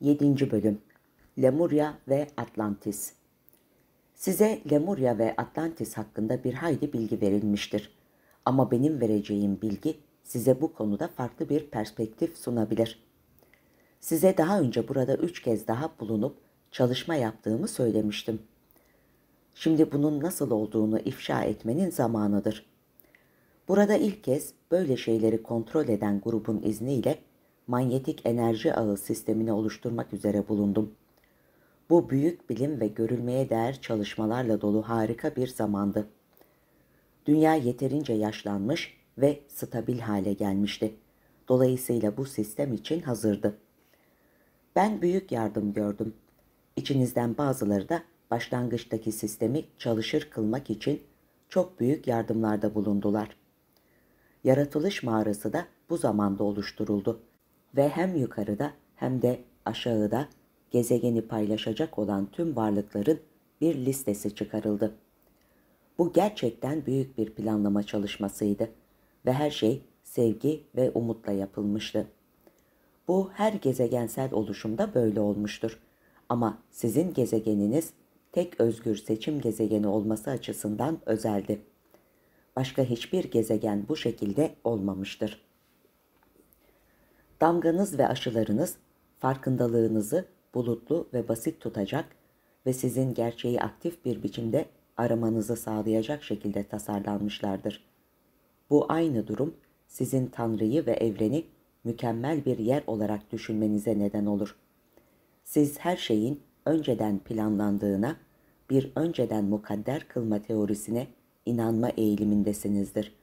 7. Bölüm Lemuria ve Atlantis Size Lemuria ve Atlantis hakkında bir hayli bilgi verilmiştir. Ama benim vereceğim bilgi size bu konuda farklı bir perspektif sunabilir. Size daha önce burada üç kez daha bulunup çalışma yaptığımı söylemiştim. Şimdi bunun nasıl olduğunu ifşa etmenin zamanıdır. Burada ilk kez böyle şeyleri kontrol eden grubun izniyle manyetik enerji ağı sistemini oluşturmak üzere bulundum. Bu büyük bilim ve görülmeye değer çalışmalarla dolu harika bir zamandı. Dünya yeterince yaşlanmış ve stabil hale gelmişti. Dolayısıyla bu sistem için hazırdı. Ben büyük yardım gördüm. İçinizden bazıları da başlangıçtaki sistemi çalışır kılmak için çok büyük yardımlarda bulundular. Yaratılış mağarası da bu zamanda oluşturuldu ve hem yukarıda hem de aşağıda gezegeni paylaşacak olan tüm varlıkların bir listesi çıkarıldı. Bu gerçekten büyük bir planlama çalışmasıydı ve her şey sevgi ve umutla yapılmıştı. Bu her gezegensel oluşumda böyle olmuştur. Ama sizin gezegeniniz tek özgür seçim gezegeni olması açısından özeldi. Başka hiçbir gezegen bu şekilde olmamıştır. Damganız ve aşılarınız farkındalığınızı bulutlu ve basit tutacak ve sizin gerçeği aktif bir biçimde aramanızı sağlayacak şekilde tasarlanmışlardır. Bu aynı durum sizin Tanrı'yı ve evreni mükemmel bir yer olarak düşünmenize neden olur. Siz her şeyin önceden planlandığına, bir önceden mukadder kılma teorisine inanma eğilimindesinizdir.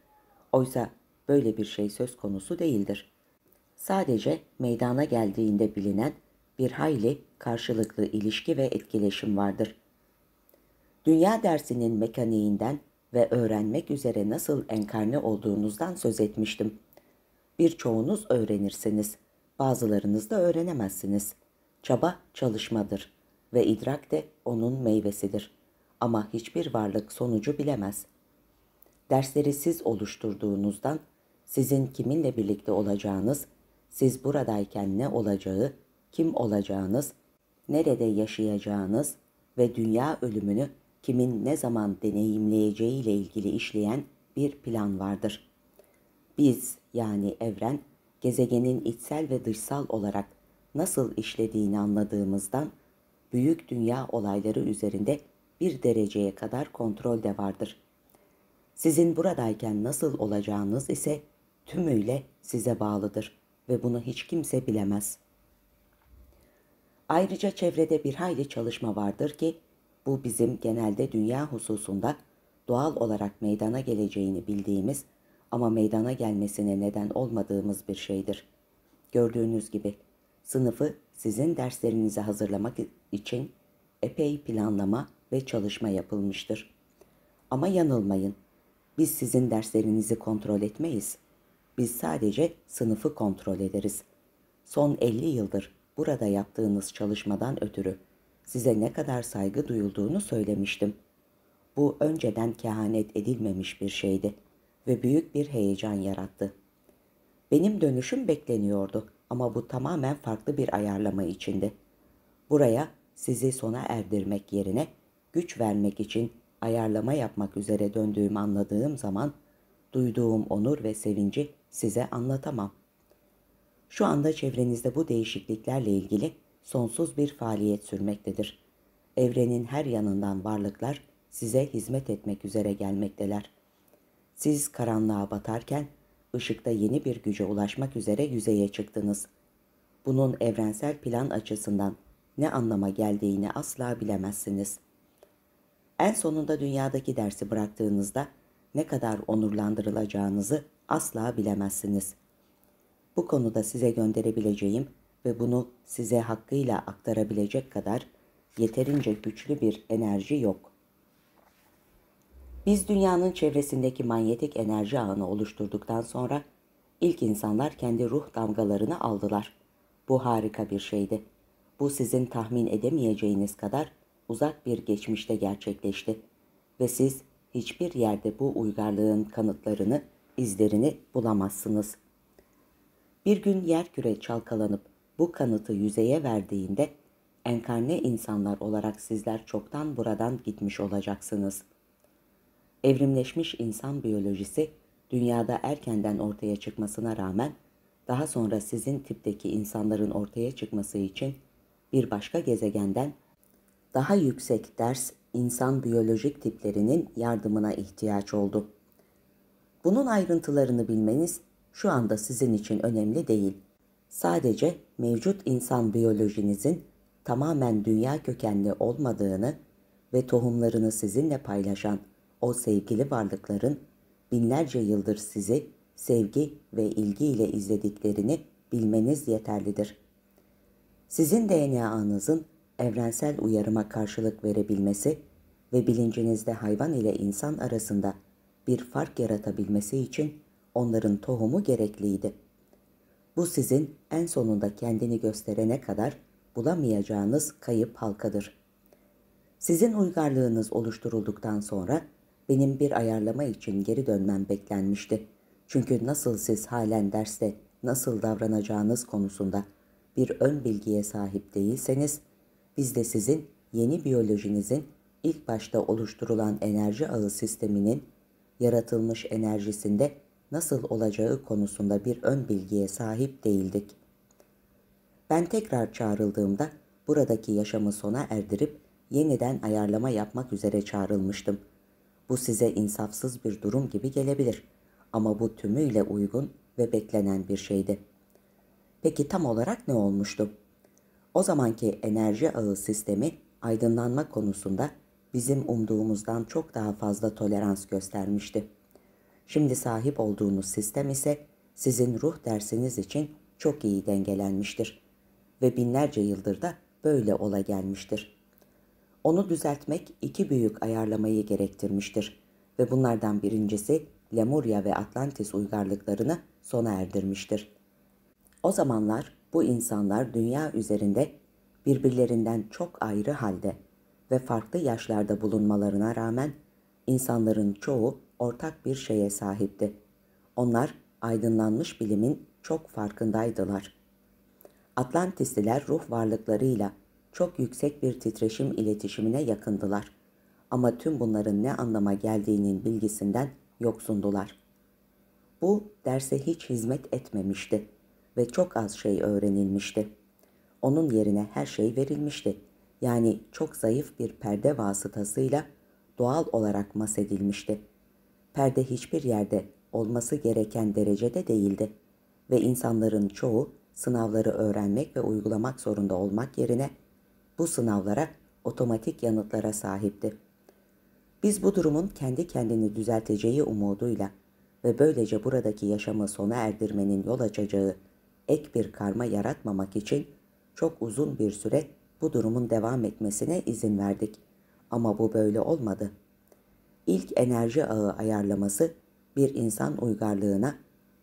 Oysa böyle bir şey söz konusu değildir sadece meydana geldiğinde bilinen bir hayli karşılıklı ilişki ve etkileşim vardır. Dünya dersinin mekaniğinden ve öğrenmek üzere nasıl enkarne olduğunuzdan söz etmiştim. Birçoğunuz öğrenirsiniz, bazılarınız da öğrenemezsiniz. Çaba çalışmadır ve idrak de onun meyvesidir. Ama hiçbir varlık sonucu bilemez. Dersleri siz oluşturduğunuzdan sizin kiminle birlikte olacağınız siz buradayken ne olacağı, kim olacağınız, nerede yaşayacağınız ve dünya ölümünü kimin ne zaman deneyimleyeceği ile ilgili işleyen bir plan vardır. Biz yani evren gezegenin içsel ve dışsal olarak nasıl işlediğini anladığımızdan büyük dünya olayları üzerinde bir dereceye kadar kontrol de vardır. Sizin buradayken nasıl olacağınız ise tümüyle size bağlıdır.'' ve bunu hiç kimse bilemez. Ayrıca çevrede bir hayli çalışma vardır ki bu bizim genelde dünya hususunda doğal olarak meydana geleceğini bildiğimiz ama meydana gelmesine neden olmadığımız bir şeydir. Gördüğünüz gibi sınıfı sizin derslerinizi hazırlamak için epey planlama ve çalışma yapılmıştır. Ama yanılmayın. Biz sizin derslerinizi kontrol etmeyiz. Biz sadece sınıfı kontrol ederiz. Son 50 yıldır burada yaptığınız çalışmadan ötürü size ne kadar saygı duyulduğunu söylemiştim. Bu önceden kehanet edilmemiş bir şeydi ve büyük bir heyecan yarattı. Benim dönüşüm bekleniyordu ama bu tamamen farklı bir ayarlama içindi. Buraya sizi sona erdirmek yerine güç vermek için ayarlama yapmak üzere döndüğümü anladığım zaman duyduğum onur ve sevinci size anlatamam. Şu anda çevrenizde bu değişikliklerle ilgili sonsuz bir faaliyet sürmektedir. Evrenin her yanından varlıklar size hizmet etmek üzere gelmekteler. Siz karanlığa batarken ışıkta yeni bir güce ulaşmak üzere yüzeye çıktınız. Bunun evrensel plan açısından ne anlama geldiğini asla bilemezsiniz. En sonunda dünyadaki dersi bıraktığınızda ne kadar onurlandırılacağınızı asla bilemezsiniz. Bu konuda size gönderebileceğim ve bunu size hakkıyla aktarabilecek kadar yeterince güçlü bir enerji yok. Biz dünyanın çevresindeki manyetik enerji ağını oluşturduktan sonra ilk insanlar kendi ruh damgalarını aldılar. Bu harika bir şeydi. Bu sizin tahmin edemeyeceğiniz kadar uzak bir geçmişte gerçekleşti ve siz hiçbir yerde bu uygarlığın kanıtlarını izlerini bulamazsınız. Bir gün yer küre çalkalanıp bu kanıtı yüzeye verdiğinde enkarne insanlar olarak sizler çoktan buradan gitmiş olacaksınız. Evrimleşmiş insan biyolojisi dünyada erkenden ortaya çıkmasına rağmen daha sonra sizin tipteki insanların ortaya çıkması için bir başka gezegenden daha yüksek ders insan biyolojik tiplerinin yardımına ihtiyaç oldu. Bunun ayrıntılarını bilmeniz şu anda sizin için önemli değil. Sadece mevcut insan biyolojinizin tamamen dünya kökenli olmadığını ve tohumlarını sizinle paylaşan o sevgili varlıkların binlerce yıldır sizi sevgi ve ilgi ile izlediklerini bilmeniz yeterlidir. Sizin DNA'nızın evrensel uyarıma karşılık verebilmesi ve bilincinizde hayvan ile insan arasında bir fark yaratabilmesi için onların tohumu gerekliydi. Bu sizin en sonunda kendini gösterene kadar bulamayacağınız kayıp halkadır. Sizin uygarlığınız oluşturulduktan sonra benim bir ayarlama için geri dönmem beklenmişti. Çünkü nasıl siz halen derste nasıl davranacağınız konusunda bir ön bilgiye sahip değilseniz, biz de sizin yeni biyolojinizin ilk başta oluşturulan enerji ağı sisteminin yaratılmış enerjisinde nasıl olacağı konusunda bir ön bilgiye sahip değildik. Ben tekrar çağrıldığımda buradaki yaşamı sona erdirip yeniden ayarlama yapmak üzere çağrılmıştım. Bu size insafsız bir durum gibi gelebilir ama bu tümüyle uygun ve beklenen bir şeydi. Peki tam olarak ne olmuştu? O zamanki enerji ağı sistemi aydınlanma konusunda bizim umduğumuzdan çok daha fazla tolerans göstermişti. Şimdi sahip olduğunuz sistem ise sizin ruh dersiniz için çok iyi dengelenmiştir ve binlerce yıldır da böyle ola gelmiştir. Onu düzeltmek iki büyük ayarlamayı gerektirmiştir ve bunlardan birincisi Lemuria ve Atlantis uygarlıklarını sona erdirmiştir. O zamanlar bu insanlar dünya üzerinde birbirlerinden çok ayrı halde ve farklı yaşlarda bulunmalarına rağmen insanların çoğu ortak bir şeye sahipti. Onlar aydınlanmış bilimin çok farkındaydılar. Atlantistiler ruh varlıklarıyla çok yüksek bir titreşim iletişimine yakındılar. Ama tüm bunların ne anlama geldiğinin bilgisinden yoksundular. Bu derse hiç hizmet etmemişti ve çok az şey öğrenilmişti. Onun yerine her şey verilmişti yani çok zayıf bir perde vasıtasıyla doğal olarak masedilmişti. Perde hiçbir yerde olması gereken derecede değildi ve insanların çoğu sınavları öğrenmek ve uygulamak zorunda olmak yerine bu sınavlara otomatik yanıtlara sahipti. Biz bu durumun kendi kendini düzelteceği umuduyla ve böylece buradaki yaşamı sona erdirmenin yol açacağı ek bir karma yaratmamak için çok uzun bir süre bu durumun devam etmesine izin verdik. Ama bu böyle olmadı. İlk enerji ağı ayarlaması bir insan uygarlığına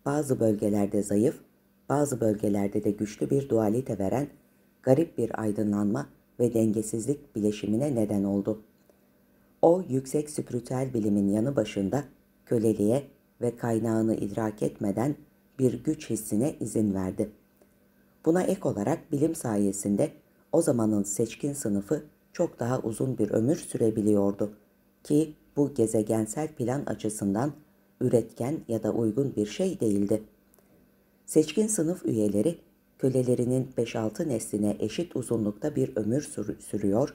bazı bölgelerde zayıf, bazı bölgelerde de güçlü bir dualite veren garip bir aydınlanma ve dengesizlik bileşimine neden oldu. O yüksek spiritüel bilimin yanı başında köleliğe ve kaynağını idrak etmeden bir güç hissine izin verdi. Buna ek olarak bilim sayesinde o zamanın seçkin sınıfı çok daha uzun bir ömür sürebiliyordu ki bu gezegensel plan açısından üretken ya da uygun bir şey değildi. Seçkin sınıf üyeleri kölelerinin 5-6 nesline eşit uzunlukta bir ömür sürüyor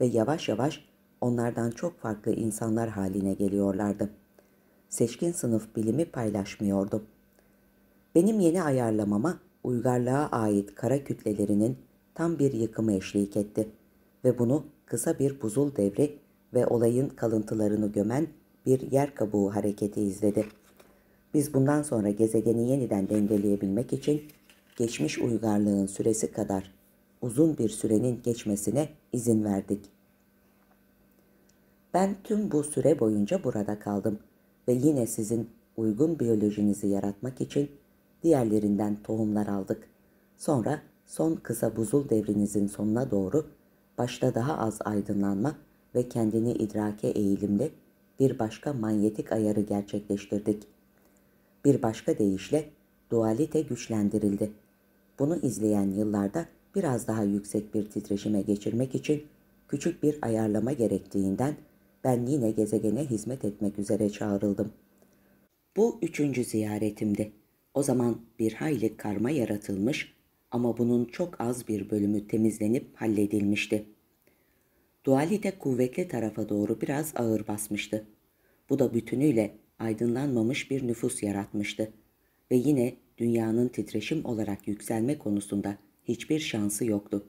ve yavaş yavaş onlardan çok farklı insanlar haline geliyorlardı. Seçkin sınıf bilimi paylaşmıyordu. Benim yeni ayarlamama uygarlığa ait kara kütlelerinin tam bir yıkımı eşlik etti ve bunu kısa bir buzul devri ve olayın kalıntılarını gömen bir yer kabuğu hareketi izledi. Biz bundan sonra gezegeni yeniden dengeleyebilmek için geçmiş uygarlığın süresi kadar uzun bir sürenin geçmesine izin verdik. Ben tüm bu süre boyunca burada kaldım ve yine sizin uygun biyolojinizi yaratmak için diğerlerinden tohumlar aldık. Sonra son kısa buzul devrinizin sonuna doğru başta daha az aydınlanma ve kendini idrake eğilimli bir başka manyetik ayarı gerçekleştirdik. Bir başka deyişle dualite güçlendirildi. Bunu izleyen yıllarda biraz daha yüksek bir titreşime geçirmek için küçük bir ayarlama gerektiğinden ben yine gezegene hizmet etmek üzere çağrıldım. Bu üçüncü ziyaretimdi. O zaman bir hayli karma yaratılmış ama bunun çok az bir bölümü temizlenip halledilmişti. Dualite kuvvetli tarafa doğru biraz ağır basmıştı. Bu da bütünüyle aydınlanmamış bir nüfus yaratmıştı ve yine dünyanın titreşim olarak yükselme konusunda hiçbir şansı yoktu.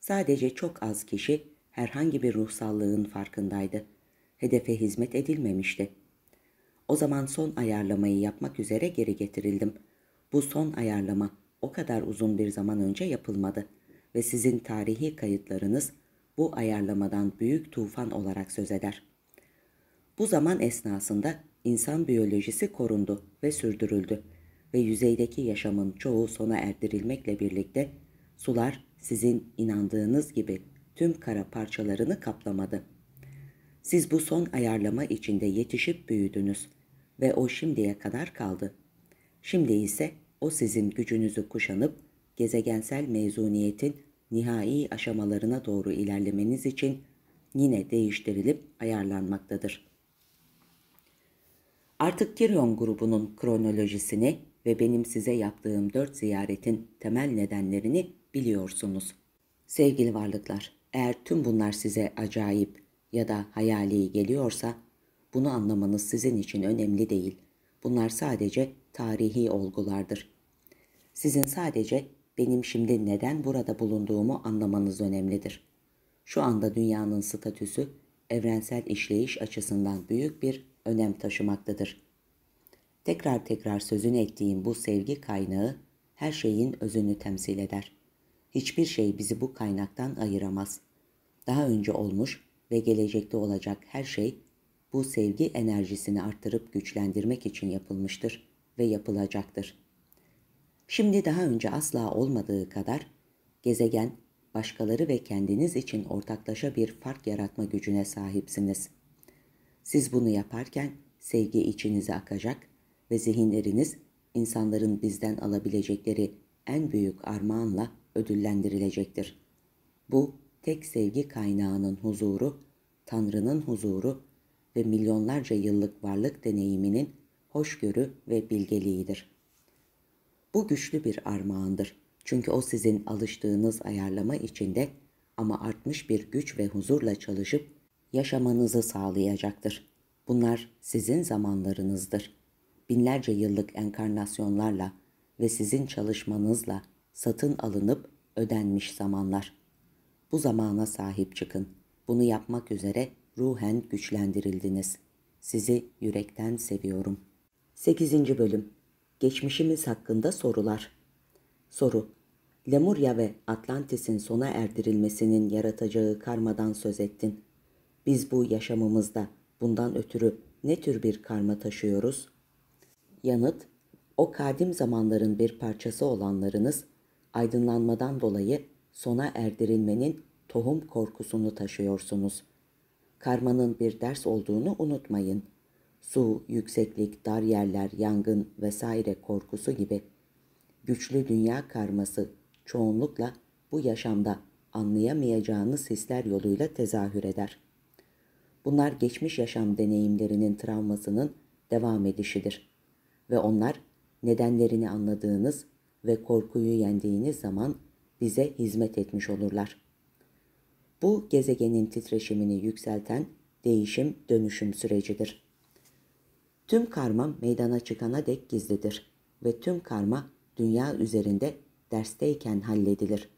Sadece çok az kişi herhangi bir ruhsallığın farkındaydı. Hedefe hizmet edilmemişti. O zaman son ayarlamayı yapmak üzere geri getirildim. Bu son ayarlama o kadar uzun bir zaman önce yapılmadı ve sizin tarihi kayıtlarınız bu ayarlamadan büyük tufan olarak söz eder. Bu zaman esnasında insan biyolojisi korundu ve sürdürüldü ve yüzeydeki yaşamın çoğu sona erdirilmekle birlikte sular sizin inandığınız gibi tüm kara parçalarını kaplamadı. Siz bu son ayarlama içinde yetişip büyüdünüz ve o şimdiye kadar kaldı. Şimdi ise o sizin gücünüzü kuşanıp gezegensel mezuniyetin nihai aşamalarına doğru ilerlemeniz için yine değiştirilip ayarlanmaktadır. Artık Kiryon grubunun kronolojisini ve benim size yaptığım dört ziyaretin temel nedenlerini biliyorsunuz. Sevgili varlıklar, eğer tüm bunlar size acayip ya da hayali geliyorsa bunu anlamanız sizin için önemli değil. Bunlar sadece tarihi olgulardır. Sizin sadece benim şimdi neden burada bulunduğumu anlamanız önemlidir. Şu anda dünyanın statüsü evrensel işleyiş açısından büyük bir önem taşımaktadır. Tekrar tekrar sözünü ettiğim bu sevgi kaynağı her şeyin özünü temsil eder. Hiçbir şey bizi bu kaynaktan ayıramaz. Daha önce olmuş ve gelecekte olacak her şey bu sevgi enerjisini artırıp güçlendirmek için yapılmıştır ve yapılacaktır.'' Şimdi daha önce asla olmadığı kadar gezegen, başkaları ve kendiniz için ortaklaşa bir fark yaratma gücüne sahipsiniz. Siz bunu yaparken sevgi içinize akacak ve zihinleriniz insanların bizden alabilecekleri en büyük armağanla ödüllendirilecektir. Bu tek sevgi kaynağının huzuru, Tanrı'nın huzuru ve milyonlarca yıllık varlık deneyiminin hoşgörü ve bilgeliğidir.'' Bu güçlü bir armağandır. Çünkü o sizin alıştığınız ayarlama içinde ama artmış bir güç ve huzurla çalışıp yaşamanızı sağlayacaktır. Bunlar sizin zamanlarınızdır. Binlerce yıllık enkarnasyonlarla ve sizin çalışmanızla satın alınıp ödenmiş zamanlar. Bu zamana sahip çıkın. Bunu yapmak üzere ruhen güçlendirildiniz. Sizi yürekten seviyorum. 8. bölüm geçmişimiz hakkında sorular. Soru Lemuria ve Atlantis'in sona erdirilmesinin yaratacağı karmadan söz ettin. Biz bu yaşamımızda bundan ötürü ne tür bir karma taşıyoruz? Yanıt O kadim zamanların bir parçası olanlarınız aydınlanmadan dolayı sona erdirilmenin tohum korkusunu taşıyorsunuz. Karmanın bir ders olduğunu unutmayın.'' su, yükseklik, dar yerler, yangın vesaire korkusu gibi güçlü dünya karması çoğunlukla bu yaşamda anlayamayacağınız hisler yoluyla tezahür eder. Bunlar geçmiş yaşam deneyimlerinin travmasının devam edişidir ve onlar nedenlerini anladığınız ve korkuyu yendiğiniz zaman bize hizmet etmiş olurlar. Bu gezegenin titreşimini yükselten değişim dönüşüm sürecidir. Tüm karma meydana çıkana dek gizlidir ve tüm karma dünya üzerinde dersteyken halledilir.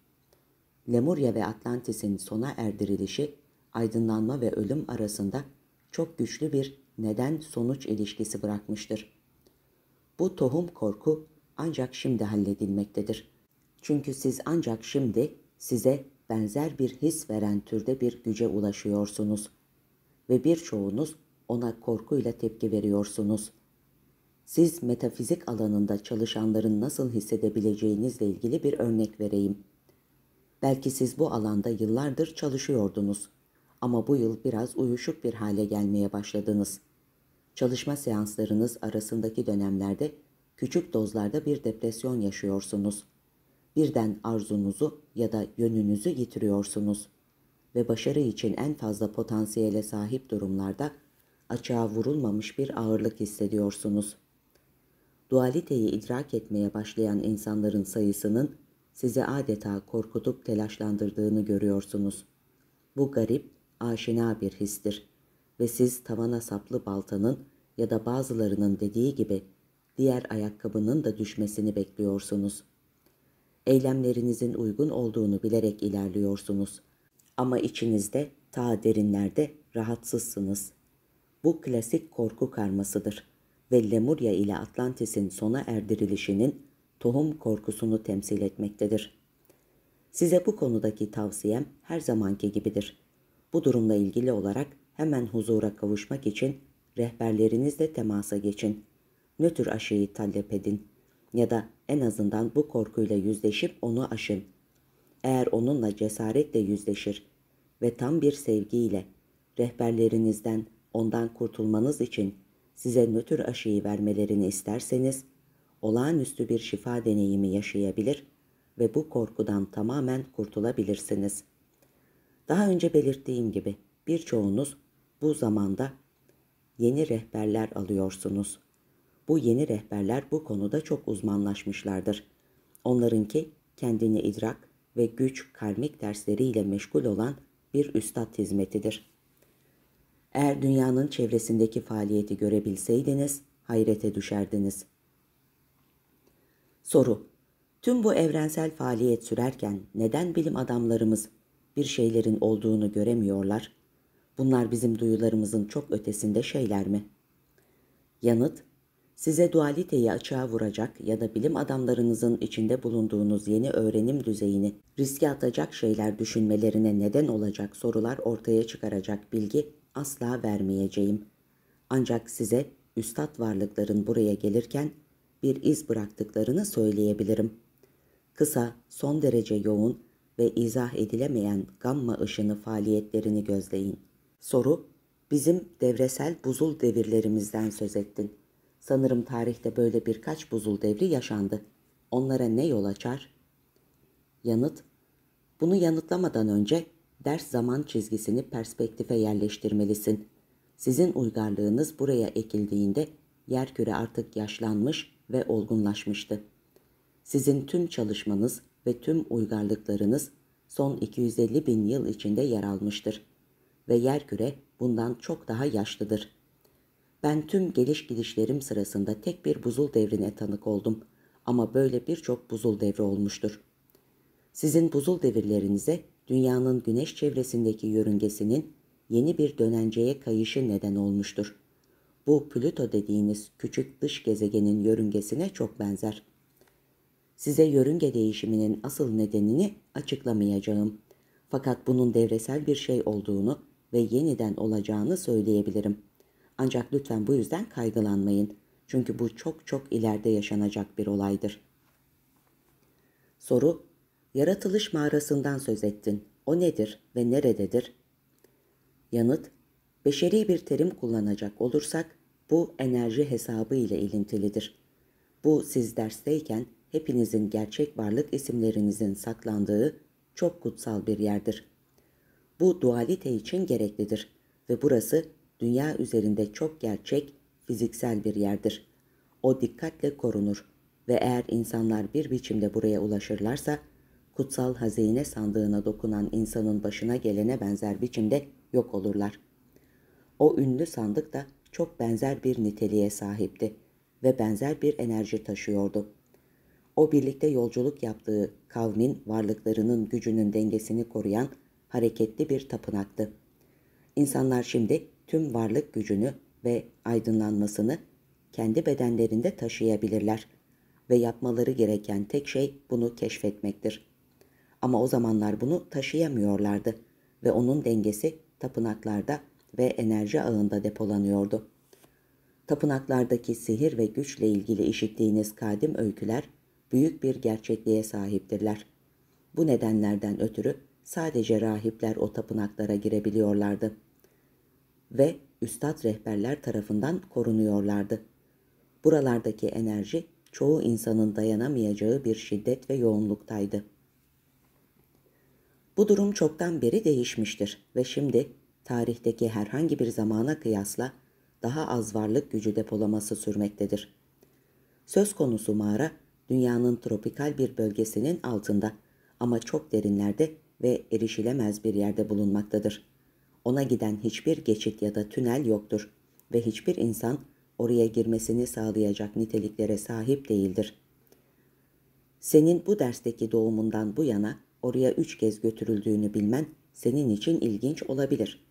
Lemurya ve Atlantis'in sona erdirilişi, aydınlanma ve ölüm arasında çok güçlü bir neden-sonuç ilişkisi bırakmıştır. Bu tohum korku ancak şimdi halledilmektedir. Çünkü siz ancak şimdi size benzer bir his veren türde bir güce ulaşıyorsunuz ve birçoğunuz ona korkuyla tepki veriyorsunuz. Siz metafizik alanında çalışanların nasıl hissedebileceğinizle ilgili bir örnek vereyim. Belki siz bu alanda yıllardır çalışıyordunuz ama bu yıl biraz uyuşuk bir hale gelmeye başladınız. Çalışma seanslarınız arasındaki dönemlerde küçük dozlarda bir depresyon yaşıyorsunuz. Birden arzunuzu ya da yönünüzü yitiriyorsunuz ve başarı için en fazla potansiyele sahip durumlarda açığa vurulmamış bir ağırlık hissediyorsunuz. Dualiteyi idrak etmeye başlayan insanların sayısının sizi adeta korkutup telaşlandırdığını görüyorsunuz. Bu garip, aşina bir histir ve siz tavana saplı baltanın ya da bazılarının dediği gibi diğer ayakkabının da düşmesini bekliyorsunuz. Eylemlerinizin uygun olduğunu bilerek ilerliyorsunuz. Ama içinizde ta derinlerde rahatsızsınız bu klasik korku karmasıdır ve Lemuria ile Atlantis'in sona erdirilişinin tohum korkusunu temsil etmektedir. Size bu konudaki tavsiyem her zamanki gibidir. Bu durumla ilgili olarak hemen huzura kavuşmak için rehberlerinizle temasa geçin. Nötr aşıyı talep edin ya da en azından bu korkuyla yüzleşip onu aşın. Eğer onunla cesaretle yüzleşir ve tam bir sevgiyle rehberlerinizden Ondan kurtulmanız için size nötr aşıyı vermelerini isterseniz olağanüstü bir şifa deneyimi yaşayabilir ve bu korkudan tamamen kurtulabilirsiniz. Daha önce belirttiğim gibi birçoğunuz bu zamanda yeni rehberler alıyorsunuz. Bu yeni rehberler bu konuda çok uzmanlaşmışlardır. Onlarınki kendini idrak ve güç karmik dersleriyle meşgul olan bir üstad hizmetidir.'' Eğer dünyanın çevresindeki faaliyeti görebilseydiniz hayrete düşerdiniz. Soru Tüm bu evrensel faaliyet sürerken neden bilim adamlarımız bir şeylerin olduğunu göremiyorlar? Bunlar bizim duyularımızın çok ötesinde şeyler mi? Yanıt Size dualiteyi açığa vuracak ya da bilim adamlarınızın içinde bulunduğunuz yeni öğrenim düzeyini riske atacak şeyler düşünmelerine neden olacak sorular ortaya çıkaracak bilgi asla vermeyeceğim. Ancak size üstad varlıkların buraya gelirken bir iz bıraktıklarını söyleyebilirim. Kısa, son derece yoğun ve izah edilemeyen gamma ışını faaliyetlerini gözleyin. Soru, bizim devresel buzul devirlerimizden söz ettin. Sanırım tarihte böyle birkaç buzul devri yaşandı. Onlara ne yol açar? Yanıt, bunu yanıtlamadan önce ders zaman çizgisini perspektife yerleştirmelisin. Sizin uygarlığınız buraya ekildiğinde yerküre artık yaşlanmış ve olgunlaşmıştı. Sizin tüm çalışmanız ve tüm uygarlıklarınız son 250 bin yıl içinde yer almıştır. Ve yerküre bundan çok daha yaşlıdır. Ben tüm geliş gidişlerim sırasında tek bir buzul devrine tanık oldum. Ama böyle birçok buzul devri olmuştur. Sizin buzul devirlerinize dünyanın güneş çevresindeki yörüngesinin yeni bir dönenceye kayışı neden olmuştur. Bu Plüto dediğiniz küçük dış gezegenin yörüngesine çok benzer. Size yörünge değişiminin asıl nedenini açıklamayacağım. Fakat bunun devresel bir şey olduğunu ve yeniden olacağını söyleyebilirim. Ancak lütfen bu yüzden kaygılanmayın. Çünkü bu çok çok ileride yaşanacak bir olaydır. Soru yaratılış mağarasından söz ettin. O nedir ve nerededir? Yanıt, beşeri bir terim kullanacak olursak bu enerji hesabı ile ilintilidir. Bu siz dersteyken hepinizin gerçek varlık isimlerinizin saklandığı çok kutsal bir yerdir. Bu dualite için gereklidir ve burası dünya üzerinde çok gerçek, fiziksel bir yerdir. O dikkatle korunur ve eğer insanlar bir biçimde buraya ulaşırlarsa kutsal hazine sandığına dokunan insanın başına gelene benzer biçimde yok olurlar. O ünlü sandık da çok benzer bir niteliğe sahipti ve benzer bir enerji taşıyordu. O birlikte yolculuk yaptığı kavmin varlıklarının gücünün dengesini koruyan hareketli bir tapınaktı. İnsanlar şimdi tüm varlık gücünü ve aydınlanmasını kendi bedenlerinde taşıyabilirler ve yapmaları gereken tek şey bunu keşfetmektir. Ama o zamanlar bunu taşıyamıyorlardı ve onun dengesi tapınaklarda ve enerji ağında depolanıyordu. Tapınaklardaki sihir ve güçle ilgili işittiğiniz kadim öyküler büyük bir gerçekliğe sahiptirler. Bu nedenlerden ötürü sadece rahipler o tapınaklara girebiliyorlardı ve üstad rehberler tarafından korunuyorlardı. Buralardaki enerji çoğu insanın dayanamayacağı bir şiddet ve yoğunluktaydı. Bu durum çoktan beri değişmiştir ve şimdi tarihteki herhangi bir zamana kıyasla daha az varlık gücü depolaması sürmektedir. Söz konusu mağara dünyanın tropikal bir bölgesinin altında ama çok derinlerde ve erişilemez bir yerde bulunmaktadır. Ona giden hiçbir geçit ya da tünel yoktur ve hiçbir insan oraya girmesini sağlayacak niteliklere sahip değildir. Senin bu dersteki doğumundan bu yana oraya üç kez götürüldüğünü bilmen senin için ilginç olabilir.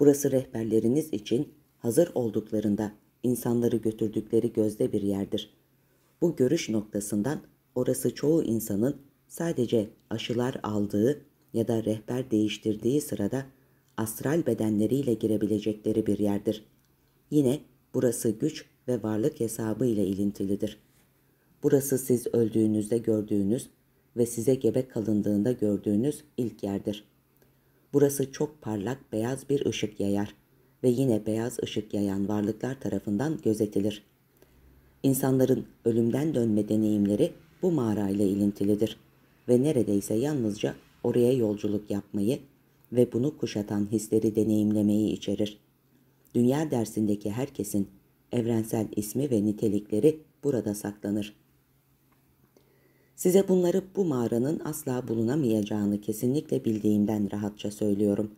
Burası rehberleriniz için hazır olduklarında insanları götürdükleri gözde bir yerdir. Bu görüş noktasından orası çoğu insanın sadece aşılar aldığı ya da rehber değiştirdiği sırada astral bedenleriyle girebilecekleri bir yerdir. Yine burası güç ve varlık hesabı ile ilintilidir. Burası siz öldüğünüzde gördüğünüz ve size gebe kalındığında gördüğünüz ilk yerdir. Burası çok parlak beyaz bir ışık yayar ve yine beyaz ışık yayan varlıklar tarafından gözetilir. İnsanların ölümden dönme deneyimleri bu mağarayla ilintilidir ve neredeyse yalnızca oraya yolculuk yapmayı ve bunu kuşatan hisleri deneyimlemeyi içerir. Dünya dersindeki herkesin evrensel ismi ve nitelikleri burada saklanır. Size bunları bu mağaranın asla bulunamayacağını kesinlikle bildiğimden rahatça söylüyorum.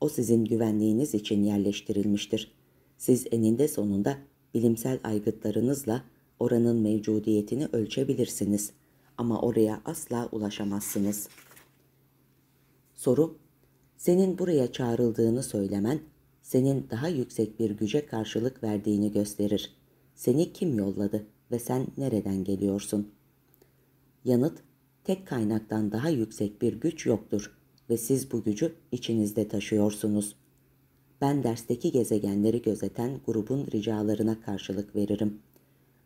O sizin güvenliğiniz için yerleştirilmiştir. Siz eninde sonunda bilimsel aygıtlarınızla oranın mevcudiyetini ölçebilirsiniz ama oraya asla ulaşamazsınız. Soru: Senin buraya çağrıldığını söylemen senin daha yüksek bir güce karşılık verdiğini gösterir. Seni kim yolladı ve sen nereden geliyorsun?'' Yanıt, tek kaynaktan daha yüksek bir güç yoktur ve siz bu gücü içinizde taşıyorsunuz. Ben dersteki gezegenleri gözeten grubun ricalarına karşılık veririm.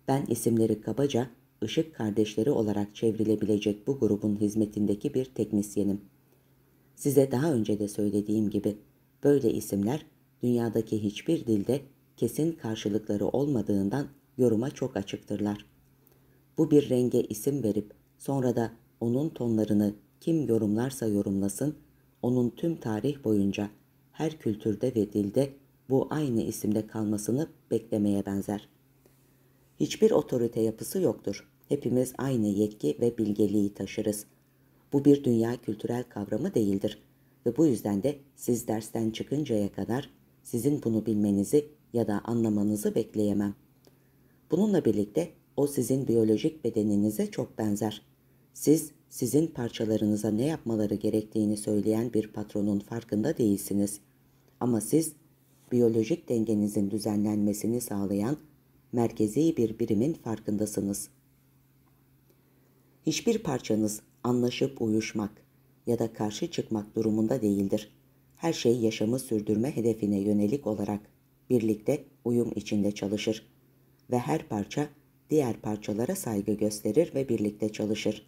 Ben isimleri kabaca ışık kardeşleri olarak çevrilebilecek bu grubun hizmetindeki bir teknisyenim. Size daha önce de söylediğim gibi böyle isimler dünyadaki hiçbir dilde kesin karşılıkları olmadığından yoruma çok açıktırlar. Bu bir renge isim verip Sonra da onun tonlarını kim yorumlarsa yorumlasın, onun tüm tarih boyunca her kültürde ve dilde bu aynı isimde kalmasını beklemeye benzer. Hiçbir otorite yapısı yoktur. Hepimiz aynı yetki ve bilgeliği taşırız. Bu bir dünya kültürel kavramı değildir ve bu yüzden de siz dersten çıkıncaya kadar sizin bunu bilmenizi ya da anlamanızı bekleyemem. Bununla birlikte o sizin biyolojik bedeninize çok benzer. Siz sizin parçalarınıza ne yapmaları gerektiğini söyleyen bir patronun farkında değilsiniz. Ama siz biyolojik dengenizin düzenlenmesini sağlayan merkezi bir birimin farkındasınız. Hiçbir parçanız anlaşıp uyuşmak ya da karşı çıkmak durumunda değildir. Her şey yaşamı sürdürme hedefine yönelik olarak birlikte uyum içinde çalışır ve her parça diğer parçalara saygı gösterir ve birlikte çalışır.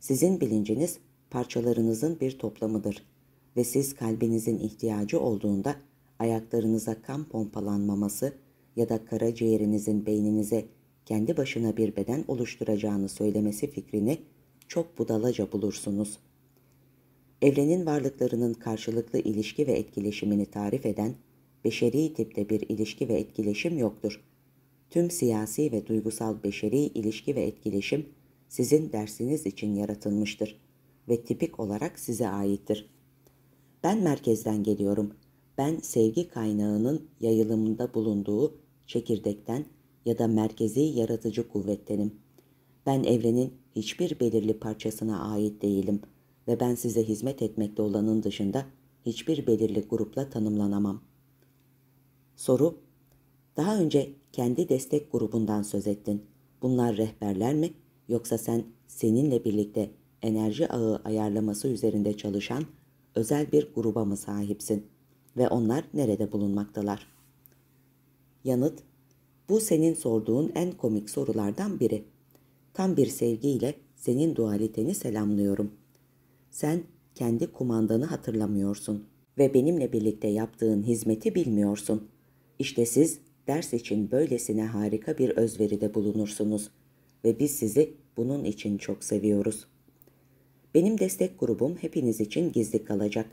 Sizin bilinciniz parçalarınızın bir toplamıdır ve siz kalbinizin ihtiyacı olduğunda ayaklarınıza kan pompalanmaması ya da karaciğerinizin beyninize kendi başına bir beden oluşturacağını söylemesi fikrini çok budalaca bulursunuz. Evrenin varlıklarının karşılıklı ilişki ve etkileşimini tarif eden beşeri tipte bir ilişki ve etkileşim yoktur.'' Tüm siyasi ve duygusal beşeri ilişki ve etkileşim sizin dersiniz için yaratılmıştır ve tipik olarak size aittir. Ben merkezden geliyorum. Ben sevgi kaynağının yayılımında bulunduğu çekirdekten ya da merkezi yaratıcı kuvvettenim. Ben evrenin hiçbir belirli parçasına ait değilim ve ben size hizmet etmekte olanın dışında hiçbir belirli grupla tanımlanamam. Soru daha önce kendi destek grubundan söz ettin. Bunlar rehberler mi yoksa sen seninle birlikte enerji ağı ayarlaması üzerinde çalışan özel bir gruba mı sahipsin ve onlar nerede bulunmaktalar? Yanıt: Bu senin sorduğun en komik sorulardan biri. Tam bir sevgiyle senin dualiteni selamlıyorum. Sen kendi kumandanı hatırlamıyorsun ve benimle birlikte yaptığın hizmeti bilmiyorsun. İşte siz ders için böylesine harika bir özveride bulunursunuz ve biz sizi bunun için çok seviyoruz. Benim destek grubum hepiniz için gizli kalacak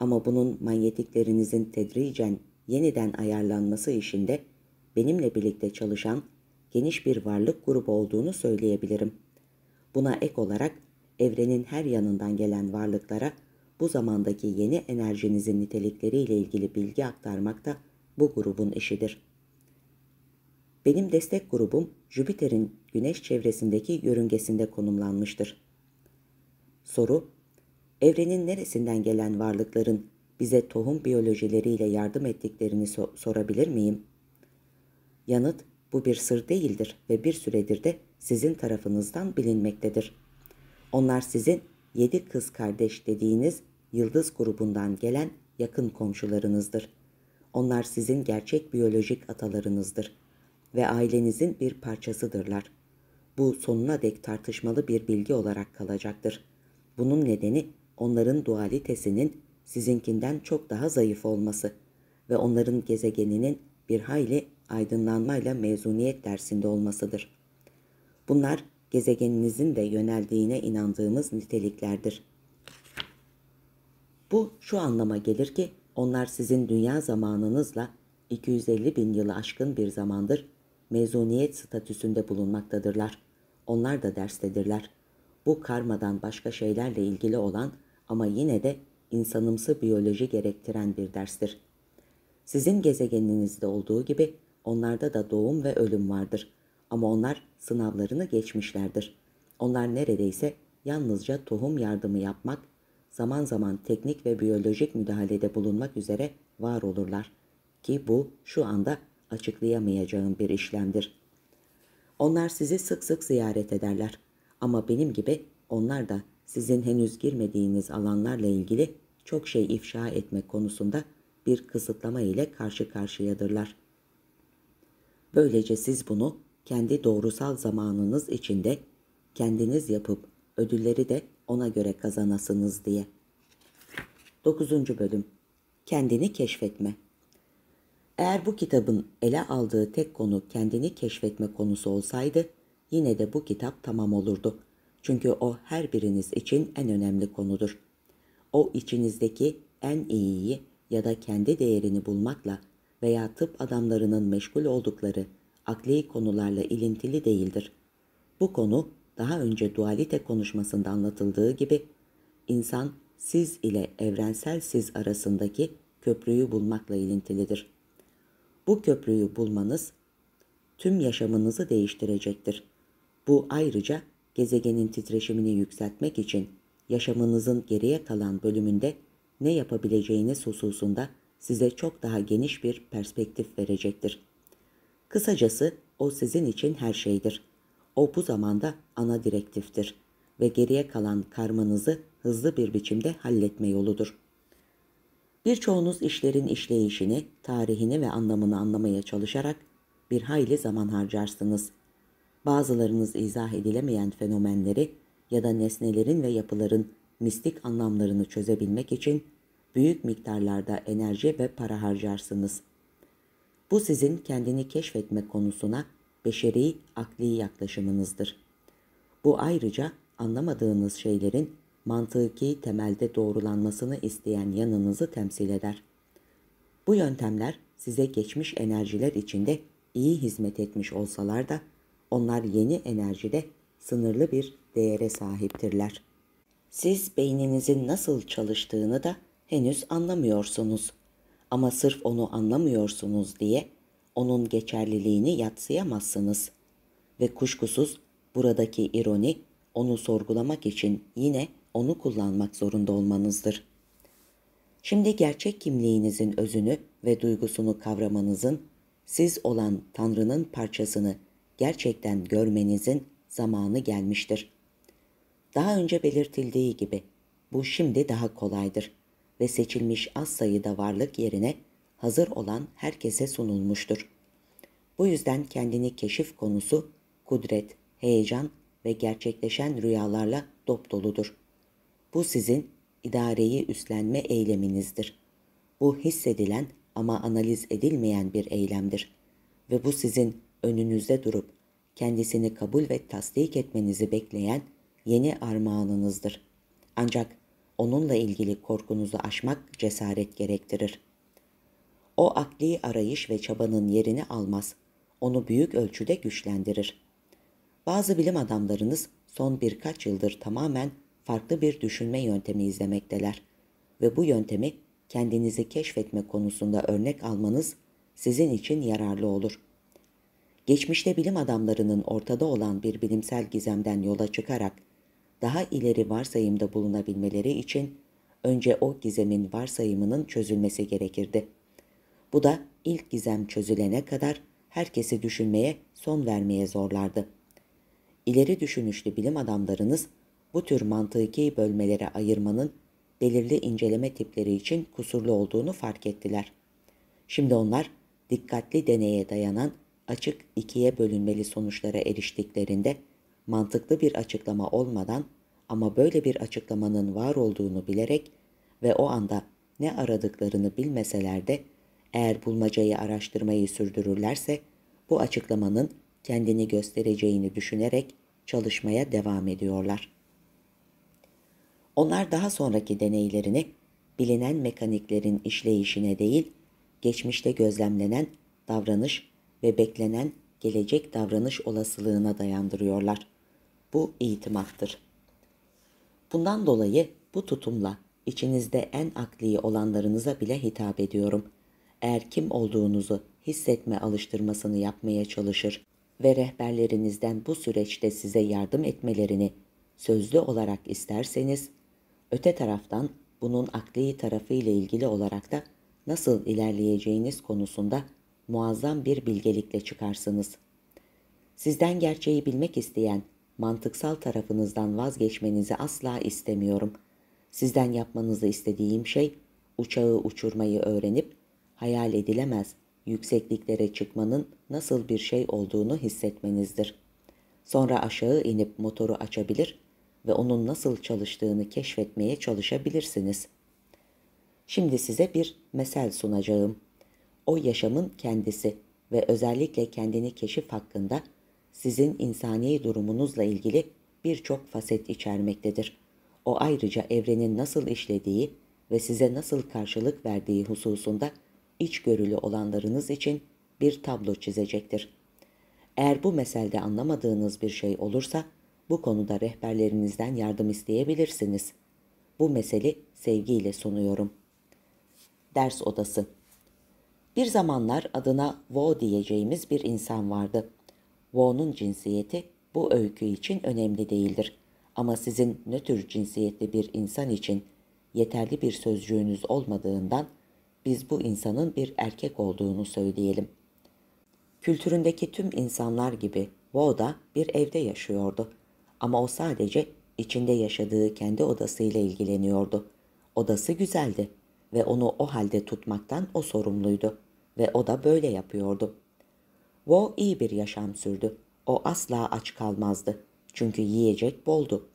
ama bunun manyetiklerinizin tedricen yeniden ayarlanması işinde benimle birlikte çalışan geniş bir varlık grubu olduğunu söyleyebilirim. Buna ek olarak evrenin her yanından gelen varlıklara bu zamandaki yeni enerjinizin nitelikleriyle ilgili bilgi aktarmak da bu grubun işidir.'' Benim destek grubum Jüpiter'in güneş çevresindeki yörüngesinde konumlanmıştır. Soru, evrenin neresinden gelen varlıkların bize tohum biyolojileriyle yardım ettiklerini so sorabilir miyim? Yanıt, bu bir sır değildir ve bir süredir de sizin tarafınızdan bilinmektedir. Onlar sizin yedi kız kardeş dediğiniz yıldız grubundan gelen yakın komşularınızdır. Onlar sizin gerçek biyolojik atalarınızdır.'' ve ailenizin bir parçasıdırlar. Bu sonuna dek tartışmalı bir bilgi olarak kalacaktır. Bunun nedeni onların dualitesinin sizinkinden çok daha zayıf olması ve onların gezegeninin bir hayli aydınlanmayla mezuniyet dersinde olmasıdır. Bunlar gezegeninizin de yöneldiğine inandığımız niteliklerdir. Bu şu anlama gelir ki onlar sizin dünya zamanınızla 250 bin yılı aşkın bir zamandır mezuniyet statüsünde bulunmaktadırlar. Onlar da derstedirler. Bu karmadan başka şeylerle ilgili olan ama yine de insanımsı biyoloji gerektiren bir derstir. Sizin gezegeninizde olduğu gibi onlarda da doğum ve ölüm vardır. Ama onlar sınavlarını geçmişlerdir. Onlar neredeyse yalnızca tohum yardımı yapmak, zaman zaman teknik ve biyolojik müdahalede bulunmak üzere var olurlar. Ki bu şu anda açıklayamayacağım bir işlemdir. Onlar sizi sık sık ziyaret ederler ama benim gibi onlar da sizin henüz girmediğiniz alanlarla ilgili çok şey ifşa etmek konusunda bir kısıtlama ile karşı karşıyadırlar. Böylece siz bunu kendi doğrusal zamanınız içinde kendiniz yapıp ödülleri de ona göre kazanasınız diye. 9. Bölüm Kendini keşfetme eğer bu kitabın ele aldığı tek konu kendini keşfetme konusu olsaydı yine de bu kitap tamam olurdu. Çünkü o her biriniz için en önemli konudur. O içinizdeki en iyiyi ya da kendi değerini bulmakla veya tıp adamlarının meşgul oldukları akli konularla ilintili değildir. Bu konu daha önce dualite konuşmasında anlatıldığı gibi insan siz ile evrensel siz arasındaki köprüyü bulmakla ilintilidir.'' Bu köprüyü bulmanız tüm yaşamınızı değiştirecektir. Bu ayrıca gezegenin titreşimini yükseltmek için yaşamınızın geriye kalan bölümünde ne yapabileceğiniz hususunda size çok daha geniş bir perspektif verecektir. Kısacası o sizin için her şeydir. O bu zamanda ana direktiftir ve geriye kalan karmanızı hızlı bir biçimde halletme yoludur.'' Birçoğunuz işlerin işleyişini, tarihini ve anlamını anlamaya çalışarak bir hayli zaman harcarsınız. Bazılarınız izah edilemeyen fenomenleri ya da nesnelerin ve yapıların mistik anlamlarını çözebilmek için büyük miktarlarda enerji ve para harcarsınız. Bu sizin kendini keşfetme konusuna beşeri akli yaklaşımınızdır. Bu ayrıca anlamadığınız şeylerin mantıki temelde doğrulanmasını isteyen yanınızı temsil eder. Bu yöntemler size geçmiş enerjiler içinde iyi hizmet etmiş olsalar da onlar yeni enerjide sınırlı bir değere sahiptirler. Siz beyninizin nasıl çalıştığını da henüz anlamıyorsunuz. Ama sırf onu anlamıyorsunuz diye onun geçerliliğini yatsıyamazsınız. Ve kuşkusuz buradaki ironi onu sorgulamak için yine onu kullanmak zorunda olmanızdır. Şimdi gerçek kimliğinizin özünü ve duygusunu kavramanızın, siz olan Tanrı'nın parçasını gerçekten görmenizin zamanı gelmiştir. Daha önce belirtildiği gibi bu şimdi daha kolaydır ve seçilmiş az sayıda varlık yerine hazır olan herkese sunulmuştur. Bu yüzden kendini keşif konusu kudret, heyecan ve gerçekleşen rüyalarla dop doludur. Bu sizin idareyi üstlenme eyleminizdir. Bu hissedilen ama analiz edilmeyen bir eylemdir. Ve bu sizin önünüzde durup kendisini kabul ve tasdik etmenizi bekleyen yeni armağanınızdır. Ancak onunla ilgili korkunuzu aşmak cesaret gerektirir. O akli arayış ve çabanın yerini almaz, onu büyük ölçüde güçlendirir. Bazı bilim adamlarınız son birkaç yıldır tamamen farklı bir düşünme yöntemi izlemekteler ve bu yöntemi kendinizi keşfetme konusunda örnek almanız sizin için yararlı olur. Geçmişte bilim adamlarının ortada olan bir bilimsel gizemden yola çıkarak daha ileri varsayımda bulunabilmeleri için önce o gizemin varsayımının çözülmesi gerekirdi. Bu da ilk gizem çözülene kadar herkesi düşünmeye son vermeye zorlardı. İleri düşünüşlü bilim adamlarınız bu tür mantıki bölmelere ayırmanın belirli inceleme tipleri için kusurlu olduğunu fark ettiler. Şimdi onlar dikkatli deneye dayanan açık ikiye bölünmeli sonuçlara eriştiklerinde mantıklı bir açıklama olmadan ama böyle bir açıklamanın var olduğunu bilerek ve o anda ne aradıklarını bilmeseler de eğer bulmacayı araştırmayı sürdürürlerse bu açıklamanın kendini göstereceğini düşünerek çalışmaya devam ediyorlar. Onlar daha sonraki deneylerini bilinen mekaniklerin işleyişine değil, geçmişte gözlemlenen davranış ve beklenen gelecek davranış olasılığına dayandırıyorlar. Bu itimattır. Bundan dolayı bu tutumla içinizde en akli olanlarınıza bile hitap ediyorum. Eğer kim olduğunuzu hissetme alıştırmasını yapmaya çalışır ve rehberlerinizden bu süreçte size yardım etmelerini sözlü olarak isterseniz Öte taraftan bunun akli tarafı ile ilgili olarak da nasıl ilerleyeceğiniz konusunda muazzam bir bilgelikle çıkarsınız. Sizden gerçeği bilmek isteyen mantıksal tarafınızdan vazgeçmenizi asla istemiyorum. Sizden yapmanızı istediğim şey uçağı uçurmayı öğrenip hayal edilemez yüksekliklere çıkmanın nasıl bir şey olduğunu hissetmenizdir. Sonra aşağı inip motoru açabilir ve onun nasıl çalıştığını keşfetmeye çalışabilirsiniz. Şimdi size bir mesel sunacağım. O yaşamın kendisi ve özellikle kendini keşif hakkında sizin insani durumunuzla ilgili birçok faset içermektedir. O ayrıca evrenin nasıl işlediği ve size nasıl karşılık verdiği hususunda içgörülü olanlarınız için bir tablo çizecektir. Eğer bu meselde anlamadığınız bir şey olursa bu konuda rehberlerinizden yardım isteyebilirsiniz. Bu mesele sevgiyle sunuyorum. Ders odası. Bir zamanlar adına Wo diyeceğimiz bir insan vardı. Wo'nun cinsiyeti bu öykü için önemli değildir. Ama sizin ne tür cinsiyetli bir insan için yeterli bir sözcüğünüz olmadığından biz bu insanın bir erkek olduğunu söyleyelim. Kültüründeki tüm insanlar gibi Wo da bir evde yaşıyordu. Ama o sadece içinde yaşadığı kendi odasıyla ilgileniyordu. Odası güzeldi ve onu o halde tutmaktan o sorumluydu ve o da böyle yapıyordu. Wo iyi bir yaşam sürdü. O asla aç kalmazdı. Çünkü yiyecek boldu.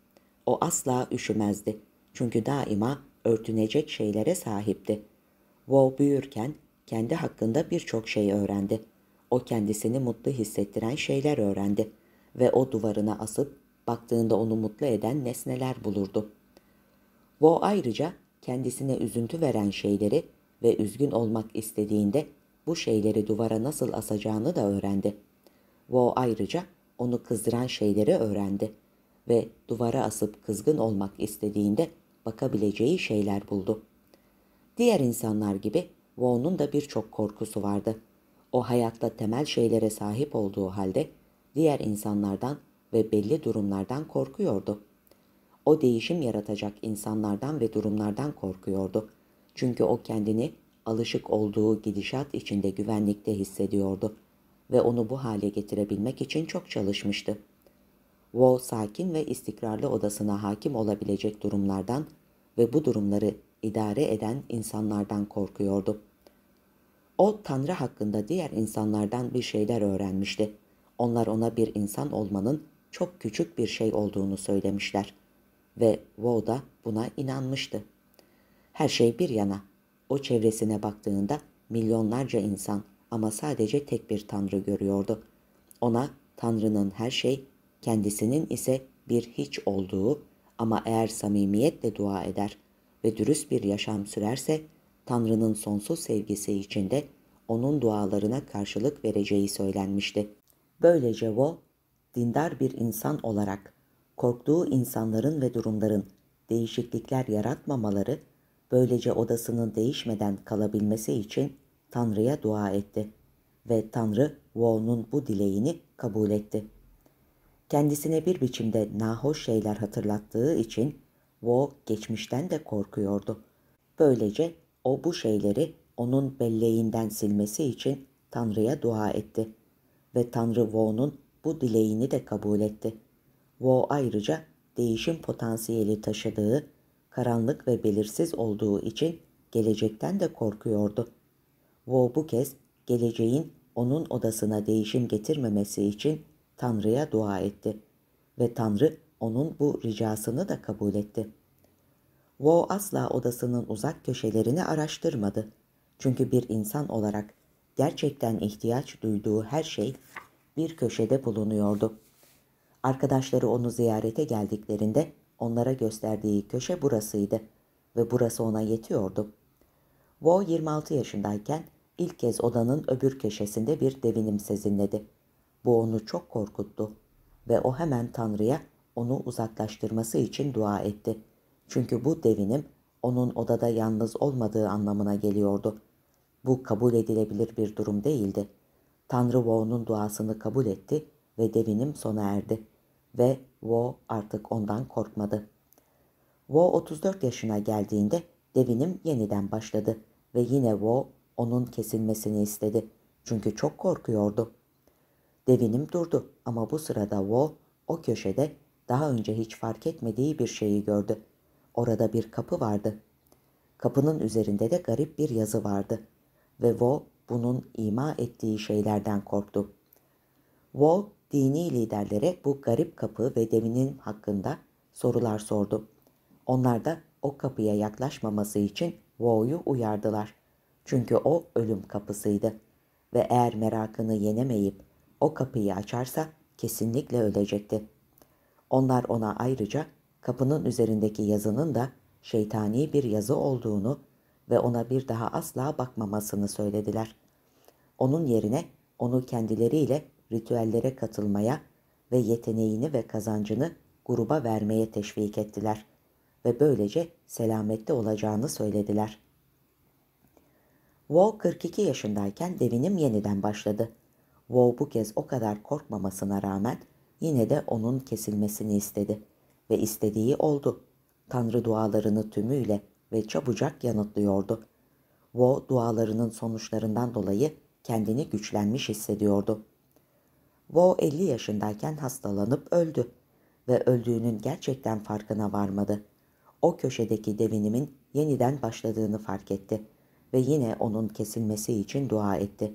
O asla üşümezdi. Çünkü daima örtünecek şeylere sahipti. Wo büyürken kendi hakkında birçok şey öğrendi. O kendisini mutlu hissettiren şeyler öğrendi ve o duvarına asıp baktığında onu mutlu eden nesneler bulurdu. Bo ayrıca kendisine üzüntü veren şeyleri ve üzgün olmak istediğinde bu şeyleri duvara nasıl asacağını da öğrendi. Wo ayrıca onu kızdıran şeyleri öğrendi ve duvara asıp kızgın olmak istediğinde bakabileceği şeyler buldu. Diğer insanlar gibi Wo'nun da birçok korkusu vardı. O hayatta temel şeylere sahip olduğu halde diğer insanlardan ve belli durumlardan korkuyordu. O değişim yaratacak insanlardan ve durumlardan korkuyordu. Çünkü o kendini alışık olduğu gidişat içinde güvenlikte hissediyordu ve onu bu hale getirebilmek için çok çalışmıştı. Wo sakin ve istikrarlı odasına hakim olabilecek durumlardan ve bu durumları idare eden insanlardan korkuyordu. O Tanrı hakkında diğer insanlardan bir şeyler öğrenmişti. Onlar ona bir insan olmanın çok küçük bir şey olduğunu söylemişler ve Wo da buna inanmıştı. Her şey bir yana, o çevresine baktığında milyonlarca insan ama sadece tek bir tanrı görüyordu. Ona tanrının her şey, kendisinin ise bir hiç olduğu ama eğer samimiyetle dua eder ve dürüst bir yaşam sürerse Tanrı'nın sonsuz sevgisi içinde onun dualarına karşılık vereceği söylenmişti. Böylece Vo dindar bir insan olarak korktuğu insanların ve durumların değişiklikler yaratmamaları, böylece odasının değişmeden kalabilmesi için Tanrı'ya dua etti ve Tanrı Wall'un bu dileğini kabul etti. Kendisine bir biçimde nahoş şeyler hatırlattığı için Wall geçmişten de korkuyordu. Böylece o bu şeyleri onun belleğinden silmesi için Tanrı'ya dua etti ve Tanrı Wall'un bu dileğini de kabul etti. Wo ayrıca değişim potansiyeli taşıdığı, karanlık ve belirsiz olduğu için gelecekten de korkuyordu. Wo bu kez geleceğin onun odasına değişim getirmemesi için Tanrı'ya dua etti ve Tanrı onun bu ricasını da kabul etti. Wo asla odasının uzak köşelerini araştırmadı. Çünkü bir insan olarak gerçekten ihtiyaç duyduğu her şey bir köşede bulunuyordu. Arkadaşları onu ziyarete geldiklerinde onlara gösterdiği köşe burasıydı ve burası ona yetiyordu. Wo 26 yaşındayken ilk kez odanın öbür köşesinde bir devinim sezinledi. Bu onu çok korkuttu ve o hemen Tanrı'ya onu uzaklaştırması için dua etti. Çünkü bu devinim onun odada yalnız olmadığı anlamına geliyordu. Bu kabul edilebilir bir durum değildi. Tanrı Wo'nun duasını kabul etti ve devinim sona erdi ve Wo artık ondan korkmadı. Wo 34 yaşına geldiğinde devinim yeniden başladı ve yine Wo onun kesilmesini istedi çünkü çok korkuyordu. Devinim durdu ama bu sırada Wo o köşede daha önce hiç fark etmediği bir şeyi gördü. Orada bir kapı vardı. Kapının üzerinde de garip bir yazı vardı ve Wo bunun ima ettiği şeylerden korktu. Wall dini liderlere bu garip kapı ve devinin hakkında sorular sordu. Onlar da o kapıya yaklaşmaması için Wo'yu uyardılar. Çünkü o ölüm kapısıydı ve eğer merakını yenemeyip o kapıyı açarsa kesinlikle ölecekti. Onlar ona ayrıca kapının üzerindeki yazının da şeytani bir yazı olduğunu ve ona bir daha asla bakmamasını söylediler. Onun yerine onu kendileriyle ritüellere katılmaya ve yeteneğini ve kazancını gruba vermeye teşvik ettiler ve böylece selamette olacağını söylediler. Wo 42 yaşındayken devinim yeniden başladı. Wo bu kez o kadar korkmamasına rağmen yine de onun kesilmesini istedi ve istediği oldu. Tanrı dualarını tümüyle ve çabucak yanıtlıyordu. Wo dualarının sonuçlarından dolayı kendini güçlenmiş hissediyordu. Wo 50 yaşındayken hastalanıp öldü ve öldüğünün gerçekten farkına varmadı. O köşedeki devinimin yeniden başladığını fark etti ve yine onun kesilmesi için dua etti.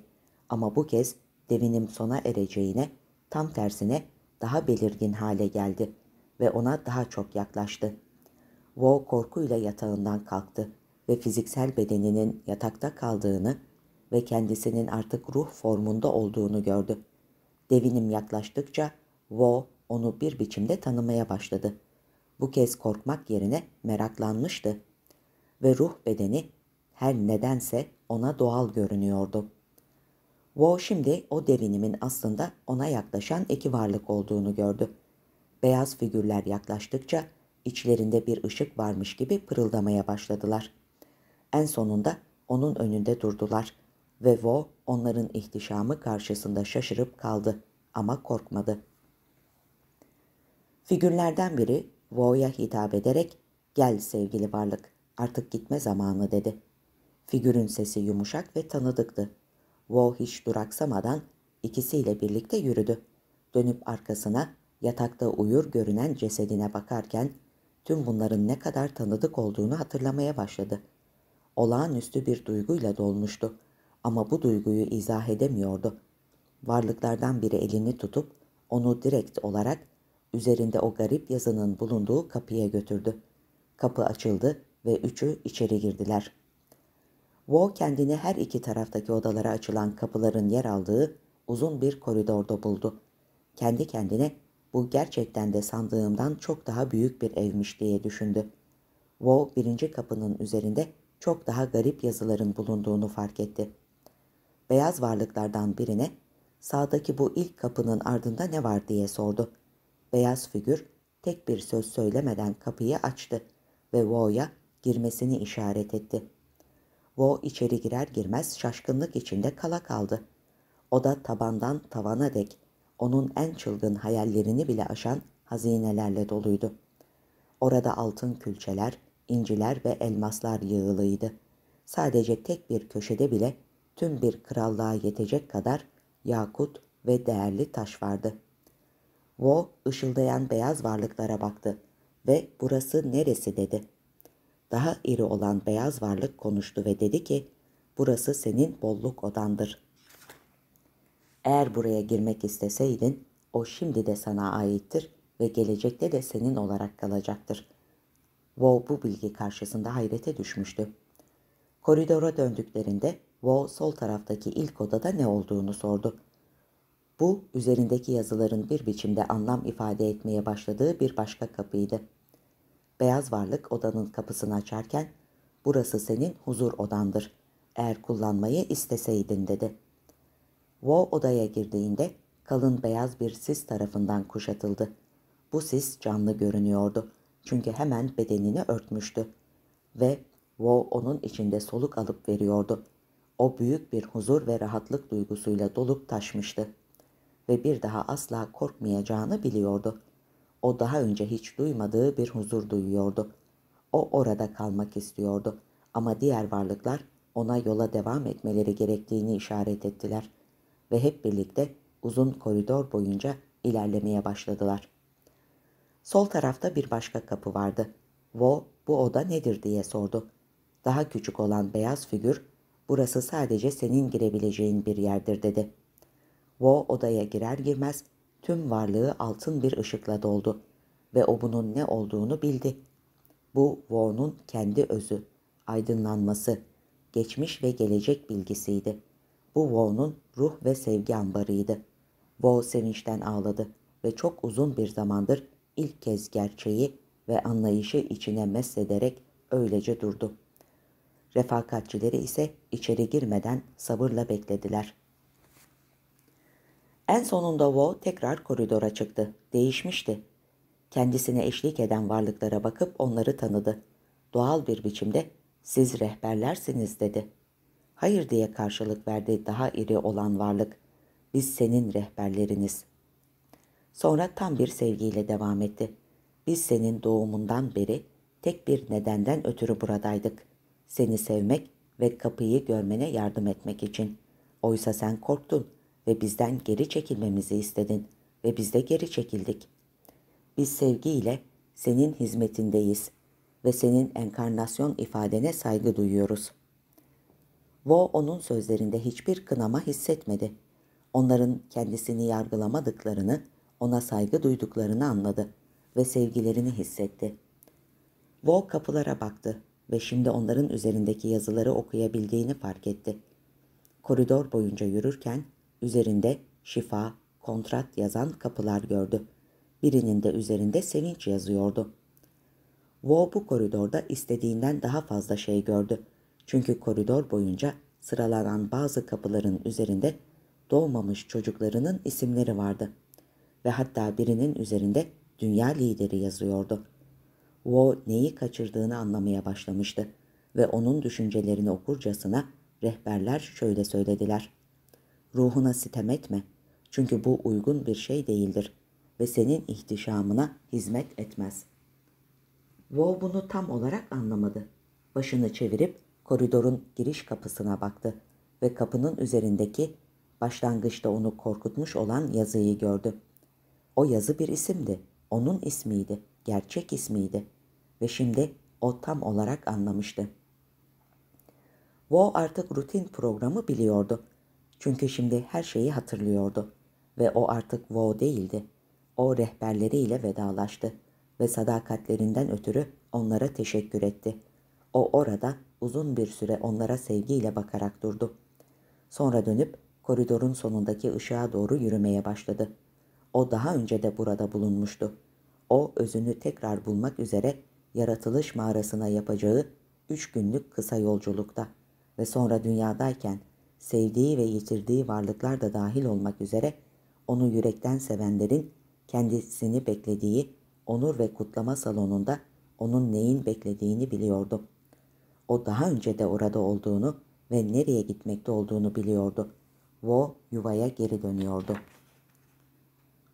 Ama bu kez devinim sona ereceğine, tam tersine daha belirgin hale geldi ve ona daha çok yaklaştı. Wo korkuyla yatağından kalktı ve fiziksel bedeninin yatakta kaldığını ve kendisinin artık ruh formunda olduğunu gördü. Devinim yaklaştıkça Wo onu bir biçimde tanımaya başladı. Bu kez korkmak yerine meraklanmıştı ve ruh bedeni her nedense ona doğal görünüyordu. Wo şimdi o devinimin aslında ona yaklaşan iki varlık olduğunu gördü. Beyaz figürler yaklaştıkça içlerinde bir ışık varmış gibi pırıldamaya başladılar. En sonunda onun önünde durdular ve Vo onların ihtişamı karşısında şaşırıp kaldı ama korkmadı. Figürlerden biri Vo'ya hitap ederek gel sevgili varlık artık gitme zamanı dedi. Figürün sesi yumuşak ve tanıdıktı. Vo hiç duraksamadan ikisiyle birlikte yürüdü. Dönüp arkasına yatakta uyur görünen cesedine bakarken tüm bunların ne kadar tanıdık olduğunu hatırlamaya başladı. Olağanüstü bir duyguyla dolmuştu ama bu duyguyu izah edemiyordu. Varlıklardan biri elini tutup onu direkt olarak üzerinde o garip yazının bulunduğu kapıya götürdü. Kapı açıldı ve üçü içeri girdiler. Wo kendini her iki taraftaki odalara açılan kapıların yer aldığı uzun bir koridorda buldu. Kendi kendine bu gerçekten de sandığımdan çok daha büyük bir evmiş diye düşündü. Wo birinci kapının üzerinde çok daha garip yazıların bulunduğunu fark etti.'' beyaz varlıklardan birine sağdaki bu ilk kapının ardında ne var diye sordu. Beyaz figür tek bir söz söylemeden kapıyı açtı ve Wo'ya girmesini işaret etti. Wo içeri girer girmez şaşkınlık içinde kala kaldı. O da tabandan tavana dek onun en çılgın hayallerini bile aşan hazinelerle doluydu. Orada altın külçeler, inciler ve elmaslar yığılıydı. Sadece tek bir köşede bile tüm bir krallığa yetecek kadar yakut ve değerli taş vardı. Wo ışıldayan beyaz varlıklara baktı ve burası neresi dedi. Daha iri olan beyaz varlık konuştu ve dedi ki burası senin bolluk odandır. Eğer buraya girmek isteseydin o şimdi de sana aittir ve gelecekte de senin olarak kalacaktır. Wo bu bilgi karşısında hayrete düşmüştü. Koridora döndüklerinde Wo sol taraftaki ilk odada ne olduğunu sordu. Bu üzerindeki yazıların bir biçimde anlam ifade etmeye başladığı bir başka kapıydı. Beyaz varlık odanın kapısını açarken burası senin huzur odandır. Eğer kullanmayı isteseydin dedi. Wo odaya girdiğinde kalın beyaz bir sis tarafından kuşatıldı. Bu sis canlı görünüyordu. Çünkü hemen bedenini örtmüştü. Ve Wo onun içinde soluk alıp veriyordu. O büyük bir huzur ve rahatlık duygusuyla dolup taşmıştı ve bir daha asla korkmayacağını biliyordu. O daha önce hiç duymadığı bir huzur duyuyordu. O orada kalmak istiyordu ama diğer varlıklar ona yola devam etmeleri gerektiğini işaret ettiler ve hep birlikte uzun koridor boyunca ilerlemeye başladılar. Sol tarafta bir başka kapı vardı. Wo, bu oda nedir diye sordu. Daha küçük olan beyaz figür Burası sadece senin girebileceğin bir yerdir dedi. Wo odaya girer girmez tüm varlığı altın bir ışıkla doldu ve o bunun ne olduğunu bildi. Bu Wo'nun kendi özü, aydınlanması, geçmiş ve gelecek bilgisiydi. Bu Wo'nun ruh ve sevgi ambarıydı. Wo sevinçten ağladı ve çok uzun bir zamandır ilk kez gerçeği ve anlayışı içine meslederek öylece durdu.'' Refakatçileri ise içeri girmeden sabırla beklediler. En sonunda Wo tekrar koridora çıktı. Değişmişti. Kendisine eşlik eden varlıklara bakıp onları tanıdı. Doğal bir biçimde siz rehberlersiniz dedi. Hayır diye karşılık verdi daha iri olan varlık. Biz senin rehberleriniz. Sonra tam bir sevgiyle devam etti. Biz senin doğumundan beri tek bir nedenden ötürü buradaydık. Seni sevmek ve kapıyı görmene yardım etmek için. Oysa sen korktun ve bizden geri çekilmemizi istedin ve biz de geri çekildik. Biz sevgiyle senin hizmetindeyiz ve senin enkarnasyon ifadene saygı duyuyoruz. Vo onun sözlerinde hiçbir kınama hissetmedi. Onların kendisini yargılamadıklarını, ona saygı duyduklarını anladı ve sevgilerini hissetti. Vo kapılara baktı ve şimdi onların üzerindeki yazıları okuyabildiğini fark etti. Koridor boyunca yürürken üzerinde şifa, kontrat yazan kapılar gördü. Birinin de üzerinde sevinç yazıyordu. Wo bu koridorda istediğinden daha fazla şey gördü. Çünkü koridor boyunca sıralanan bazı kapıların üzerinde doğmamış çocuklarının isimleri vardı ve hatta birinin üzerinde dünya lideri yazıyordu.'' Wo neyi kaçırdığını anlamaya başlamıştı ve onun düşüncelerini okurcasına rehberler şöyle söylediler. Ruhuna sitem etme çünkü bu uygun bir şey değildir ve senin ihtişamına hizmet etmez. Wo bunu tam olarak anlamadı. Başını çevirip koridorun giriş kapısına baktı ve kapının üzerindeki başlangıçta onu korkutmuş olan yazıyı gördü. O yazı bir isimdi, onun ismiydi, gerçek ismiydi ve şimdi o tam olarak anlamıştı. Wo artık rutin programı biliyordu. Çünkü şimdi her şeyi hatırlıyordu. Ve o artık Wo değildi. O rehberleriyle vedalaştı ve sadakatlerinden ötürü onlara teşekkür etti. O orada uzun bir süre onlara sevgiyle bakarak durdu. Sonra dönüp koridorun sonundaki ışığa doğru yürümeye başladı. O daha önce de burada bulunmuştu. O özünü tekrar bulmak üzere yaratılış mağarasına yapacağı üç günlük kısa yolculukta ve sonra dünyadayken sevdiği ve yitirdiği varlıklar da dahil olmak üzere onu yürekten sevenlerin kendisini beklediği onur ve kutlama salonunda onun neyin beklediğini biliyordu. O daha önce de orada olduğunu ve nereye gitmekte olduğunu biliyordu. Wo yuvaya geri dönüyordu.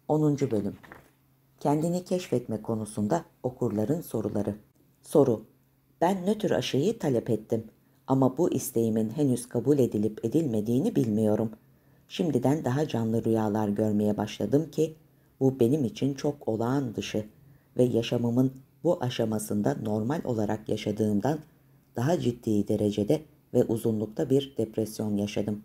10. Bölüm Kendini keşfetme konusunda okurların soruları. Soru. Ben nötr aşıyı talep ettim ama bu isteğimin henüz kabul edilip edilmediğini bilmiyorum. Şimdiden daha canlı rüyalar görmeye başladım ki bu benim için çok olağan dışı ve yaşamımın bu aşamasında normal olarak yaşadığımdan daha ciddi derecede ve uzunlukta bir depresyon yaşadım.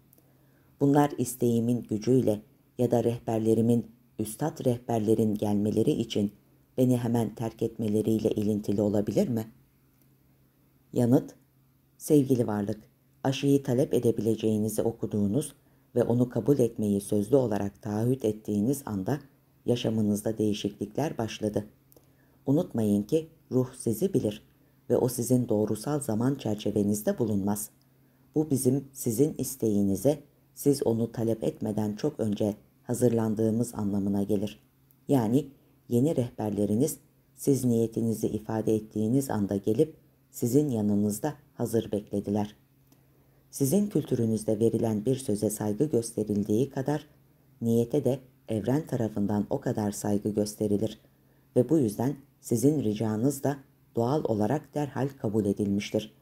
Bunlar isteğimin gücüyle ya da rehberlerimin üstad rehberlerin gelmeleri için beni hemen terk etmeleriyle ilintili olabilir mi? Yanıt, sevgili varlık, aşıyı talep edebileceğinizi okuduğunuz ve onu kabul etmeyi sözlü olarak taahhüt ettiğiniz anda yaşamınızda değişiklikler başladı. Unutmayın ki ruh sizi bilir ve o sizin doğrusal zaman çerçevenizde bulunmaz. Bu bizim sizin isteğinize, siz onu talep etmeden çok önce hazırlandığımız anlamına gelir. Yani yeni rehberleriniz siz niyetinizi ifade ettiğiniz anda gelip sizin yanınızda hazır beklediler. Sizin kültürünüzde verilen bir söze saygı gösterildiği kadar niyete de evren tarafından o kadar saygı gösterilir ve bu yüzden sizin ricanız da doğal olarak derhal kabul edilmiştir.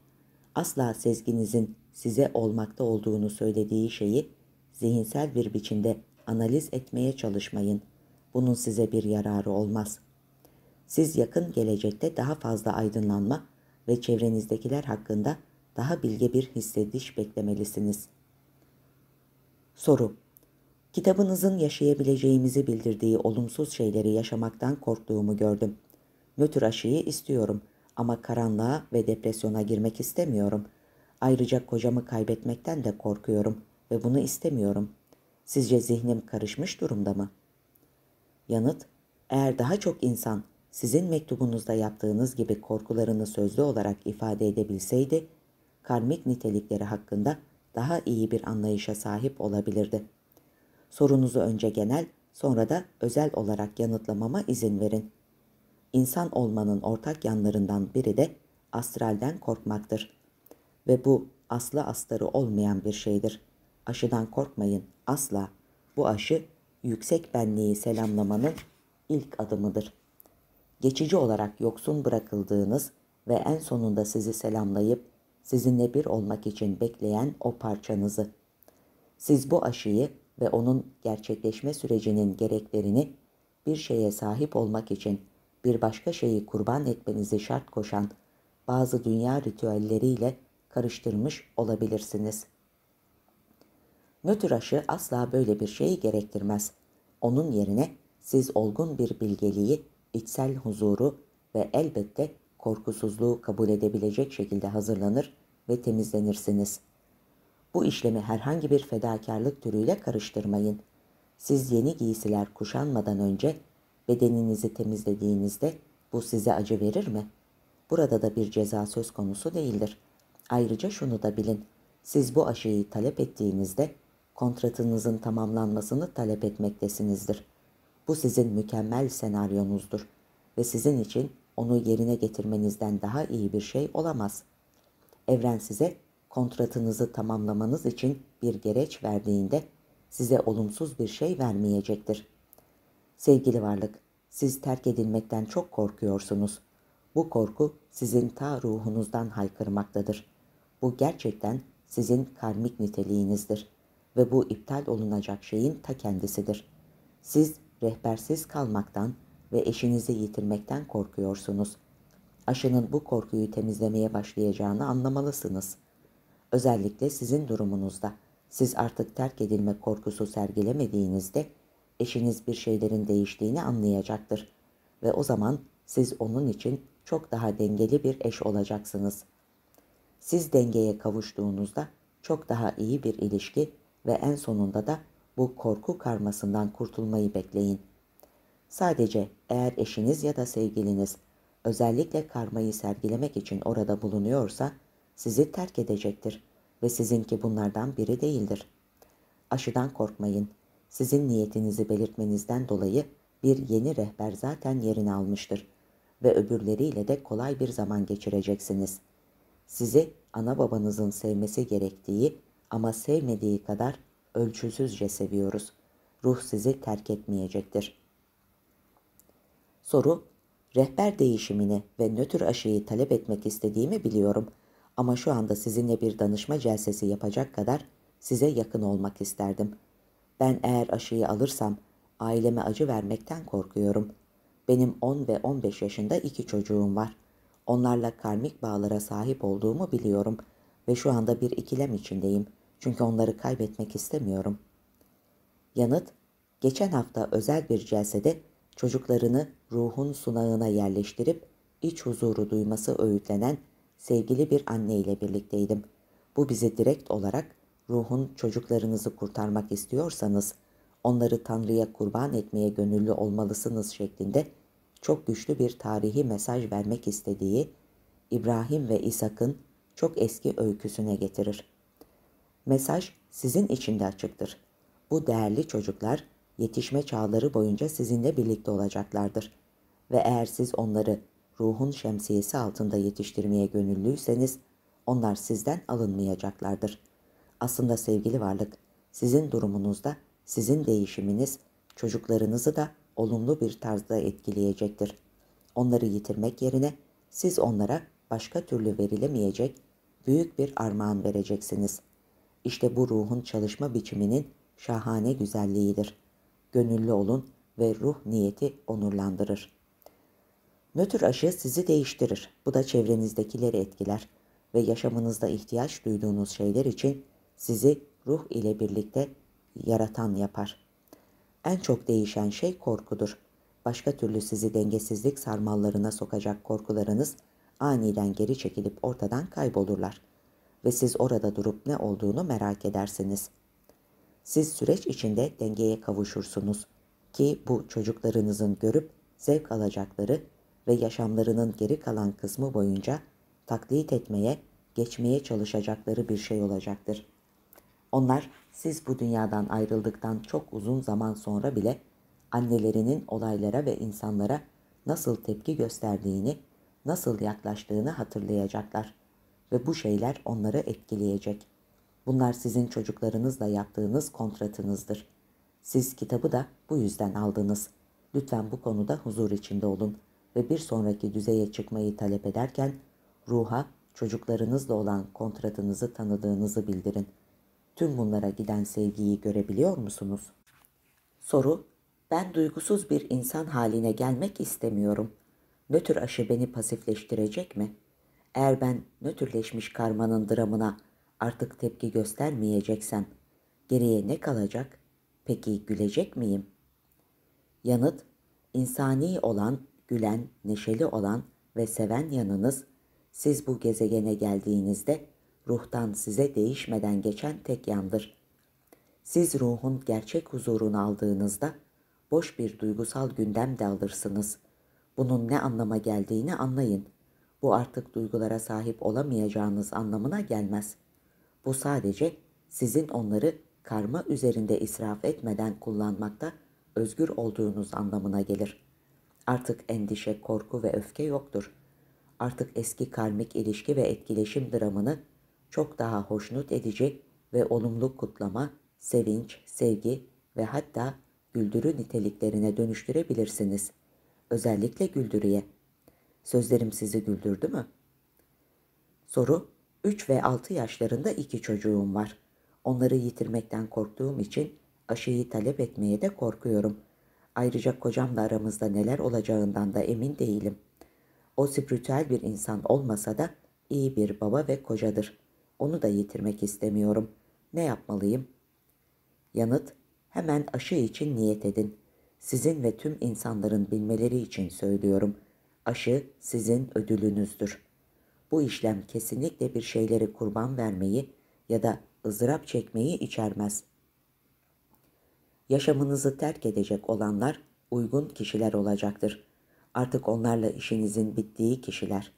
Asla sezginizin size olmakta olduğunu söylediği şeyi zihinsel bir biçimde analiz etmeye çalışmayın. Bunun size bir yararı olmaz. Siz yakın gelecekte daha fazla aydınlanma ve çevrenizdekiler hakkında daha bilge bir hissediş beklemelisiniz. Soru Kitabınızın yaşayabileceğimizi bildirdiği olumsuz şeyleri yaşamaktan korktuğumu gördüm. Nötr aşıyı istiyorum ama karanlığa ve depresyona girmek istemiyorum. Ayrıca kocamı kaybetmekten de korkuyorum ve bunu istemiyorum.'' Sizce zihnim karışmış durumda mı? Yanıt, eğer daha çok insan sizin mektubunuzda yaptığınız gibi korkularını sözlü olarak ifade edebilseydi, karmik nitelikleri hakkında daha iyi bir anlayışa sahip olabilirdi. Sorunuzu önce genel, sonra da özel olarak yanıtlamama izin verin. İnsan olmanın ortak yanlarından biri de astralden korkmaktır. Ve bu aslı astarı olmayan bir şeydir. Aşıdan korkmayın asla bu aşı yüksek benliği selamlamanın ilk adımıdır. Geçici olarak yoksun bırakıldığınız ve en sonunda sizi selamlayıp sizinle bir olmak için bekleyen o parçanızı. Siz bu aşıyı ve onun gerçekleşme sürecinin gereklerini bir şeye sahip olmak için bir başka şeyi kurban etmenizi şart koşan bazı dünya ritüelleriyle karıştırmış olabilirsiniz.'' Nötr aşı asla böyle bir şeyi gerektirmez. Onun yerine siz olgun bir bilgeliği, içsel huzuru ve elbette korkusuzluğu kabul edebilecek şekilde hazırlanır ve temizlenirsiniz. Bu işlemi herhangi bir fedakarlık türüyle karıştırmayın. Siz yeni giysiler kuşanmadan önce bedeninizi temizlediğinizde bu size acı verir mi? Burada da bir ceza söz konusu değildir. Ayrıca şunu da bilin. Siz bu aşıyı talep ettiğinizde kontratınızın tamamlanmasını talep etmektesinizdir. Bu sizin mükemmel senaryonuzdur ve sizin için onu yerine getirmenizden daha iyi bir şey olamaz. Evren size kontratınızı tamamlamanız için bir gereç verdiğinde size olumsuz bir şey vermeyecektir. Sevgili varlık, siz terk edilmekten çok korkuyorsunuz. Bu korku sizin ta ruhunuzdan haykırmaktadır. Bu gerçekten sizin karmik niteliğinizdir ve bu iptal olunacak şeyin ta kendisidir. Siz rehbersiz kalmaktan ve eşinizi yitirmekten korkuyorsunuz. Aşının bu korkuyu temizlemeye başlayacağını anlamalısınız. Özellikle sizin durumunuzda siz artık terk edilme korkusu sergilemediğinizde eşiniz bir şeylerin değiştiğini anlayacaktır ve o zaman siz onun için çok daha dengeli bir eş olacaksınız. Siz dengeye kavuştuğunuzda çok daha iyi bir ilişki ve en sonunda da bu korku karmasından kurtulmayı bekleyin. Sadece eğer eşiniz ya da sevgiliniz özellikle karmayı sergilemek için orada bulunuyorsa sizi terk edecektir ve sizinki bunlardan biri değildir. Aşıdan korkmayın. Sizin niyetinizi belirtmenizden dolayı bir yeni rehber zaten yerini almıştır ve öbürleriyle de kolay bir zaman geçireceksiniz. Sizi ana babanızın sevmesi gerektiği ama sevmediği kadar ölçüsüzce seviyoruz. Ruh sizi terk etmeyecektir. Soru, rehber değişimini ve nötr aşıyı talep etmek istediğimi biliyorum ama şu anda sizinle bir danışma celsesi yapacak kadar size yakın olmak isterdim. Ben eğer aşıyı alırsam aileme acı vermekten korkuyorum. Benim 10 ve 15 yaşında iki çocuğum var. Onlarla karmik bağlara sahip olduğumu biliyorum.'' ve şu anda bir ikilem içindeyim. Çünkü onları kaybetmek istemiyorum. Yanıt, geçen hafta özel bir celsede çocuklarını ruhun sunağına yerleştirip iç huzuru duyması öğütlenen sevgili bir anne ile birlikteydim. Bu bizi direkt olarak ruhun çocuklarınızı kurtarmak istiyorsanız onları Tanrı'ya kurban etmeye gönüllü olmalısınız şeklinde çok güçlü bir tarihi mesaj vermek istediği İbrahim ve İshak'ın çok eski öyküsüne getirir. Mesaj sizin içinde açıktır. Bu değerli çocuklar yetişme çağları boyunca sizinle birlikte olacaklardır. Ve eğer siz onları ruhun şemsiyesi altında yetiştirmeye gönüllüyseniz onlar sizden alınmayacaklardır. Aslında sevgili varlık, sizin durumunuzda sizin değişiminiz çocuklarınızı da olumlu bir tarzda etkileyecektir. Onları yitirmek yerine siz onlara başka türlü verilemeyecek büyük bir armağan vereceksiniz. İşte bu ruhun çalışma biçiminin şahane güzelliğidir. Gönüllü olun ve ruh niyeti onurlandırır. Nötr aşı sizi değiştirir. Bu da çevrenizdekileri etkiler ve yaşamınızda ihtiyaç duyduğunuz şeyler için sizi ruh ile birlikte yaratan yapar. En çok değişen şey korkudur. Başka türlü sizi dengesizlik sarmallarına sokacak korkularınız aniden geri çekilip ortadan kaybolurlar ve siz orada durup ne olduğunu merak edersiniz. Siz süreç içinde dengeye kavuşursunuz ki bu çocuklarınızın görüp zevk alacakları ve yaşamlarının geri kalan kısmı boyunca taklit etmeye, geçmeye çalışacakları bir şey olacaktır. Onlar siz bu dünyadan ayrıldıktan çok uzun zaman sonra bile annelerinin olaylara ve insanlara nasıl tepki gösterdiğini nasıl yaklaştığını hatırlayacaklar ve bu şeyler onları etkileyecek. Bunlar sizin çocuklarınızla yaptığınız kontratınızdır. Siz kitabı da bu yüzden aldınız. Lütfen bu konuda huzur içinde olun ve bir sonraki düzeye çıkmayı talep ederken ruha çocuklarınızla olan kontratınızı tanıdığınızı bildirin. Tüm bunlara giden sevgiyi görebiliyor musunuz? Soru, ben duygusuz bir insan haline gelmek istemiyorum.'' nötr aşı beni pasifleştirecek mi? Eğer ben nötrleşmiş karmanın dramına artık tepki göstermeyeceksen geriye ne kalacak? Peki gülecek miyim? Yanıt, insani olan, gülen, neşeli olan ve seven yanınız, siz bu gezegene geldiğinizde ruhtan size değişmeden geçen tek yandır. Siz ruhun gerçek huzurunu aldığınızda boş bir duygusal gündem de alırsınız.'' Bunun ne anlama geldiğini anlayın. Bu artık duygulara sahip olamayacağınız anlamına gelmez. Bu sadece sizin onları karma üzerinde israf etmeden kullanmakta özgür olduğunuz anlamına gelir. Artık endişe, korku ve öfke yoktur. Artık eski karmik ilişki ve etkileşim dramını çok daha hoşnut edici ve olumlu kutlama, sevinç, sevgi ve hatta güldürü niteliklerine dönüştürebilirsiniz.'' Özellikle Güldürü'ye. Sözlerim sizi güldürdü mü? Soru 3 ve 6 yaşlarında iki çocuğum var. Onları yitirmekten korktuğum için aşıyı talep etmeye de korkuyorum. Ayrıca kocamla aramızda neler olacağından da emin değilim. O spiritüel bir insan olmasa da iyi bir baba ve kocadır. Onu da yitirmek istemiyorum. Ne yapmalıyım? Yanıt, hemen aşı için niyet edin. Sizin ve tüm insanların bilmeleri için söylüyorum. Aşı sizin ödülünüzdür. Bu işlem kesinlikle bir şeyleri kurban vermeyi ya da ızdırap çekmeyi içermez. Yaşamınızı terk edecek olanlar uygun kişiler olacaktır. Artık onlarla işinizin bittiği kişiler.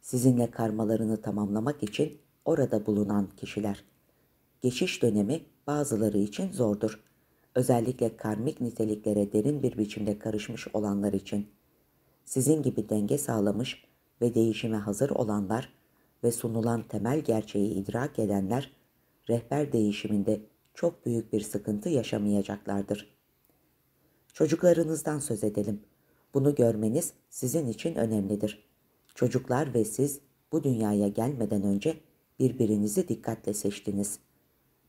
Sizinle karmalarını tamamlamak için orada bulunan kişiler. Geçiş dönemi bazıları için zordur özellikle karmik niteliklere derin bir biçimde karışmış olanlar için, sizin gibi denge sağlamış ve değişime hazır olanlar ve sunulan temel gerçeği idrak edenler, rehber değişiminde çok büyük bir sıkıntı yaşamayacaklardır. Çocuklarınızdan söz edelim. Bunu görmeniz sizin için önemlidir. Çocuklar ve siz bu dünyaya gelmeden önce birbirinizi dikkatle seçtiniz.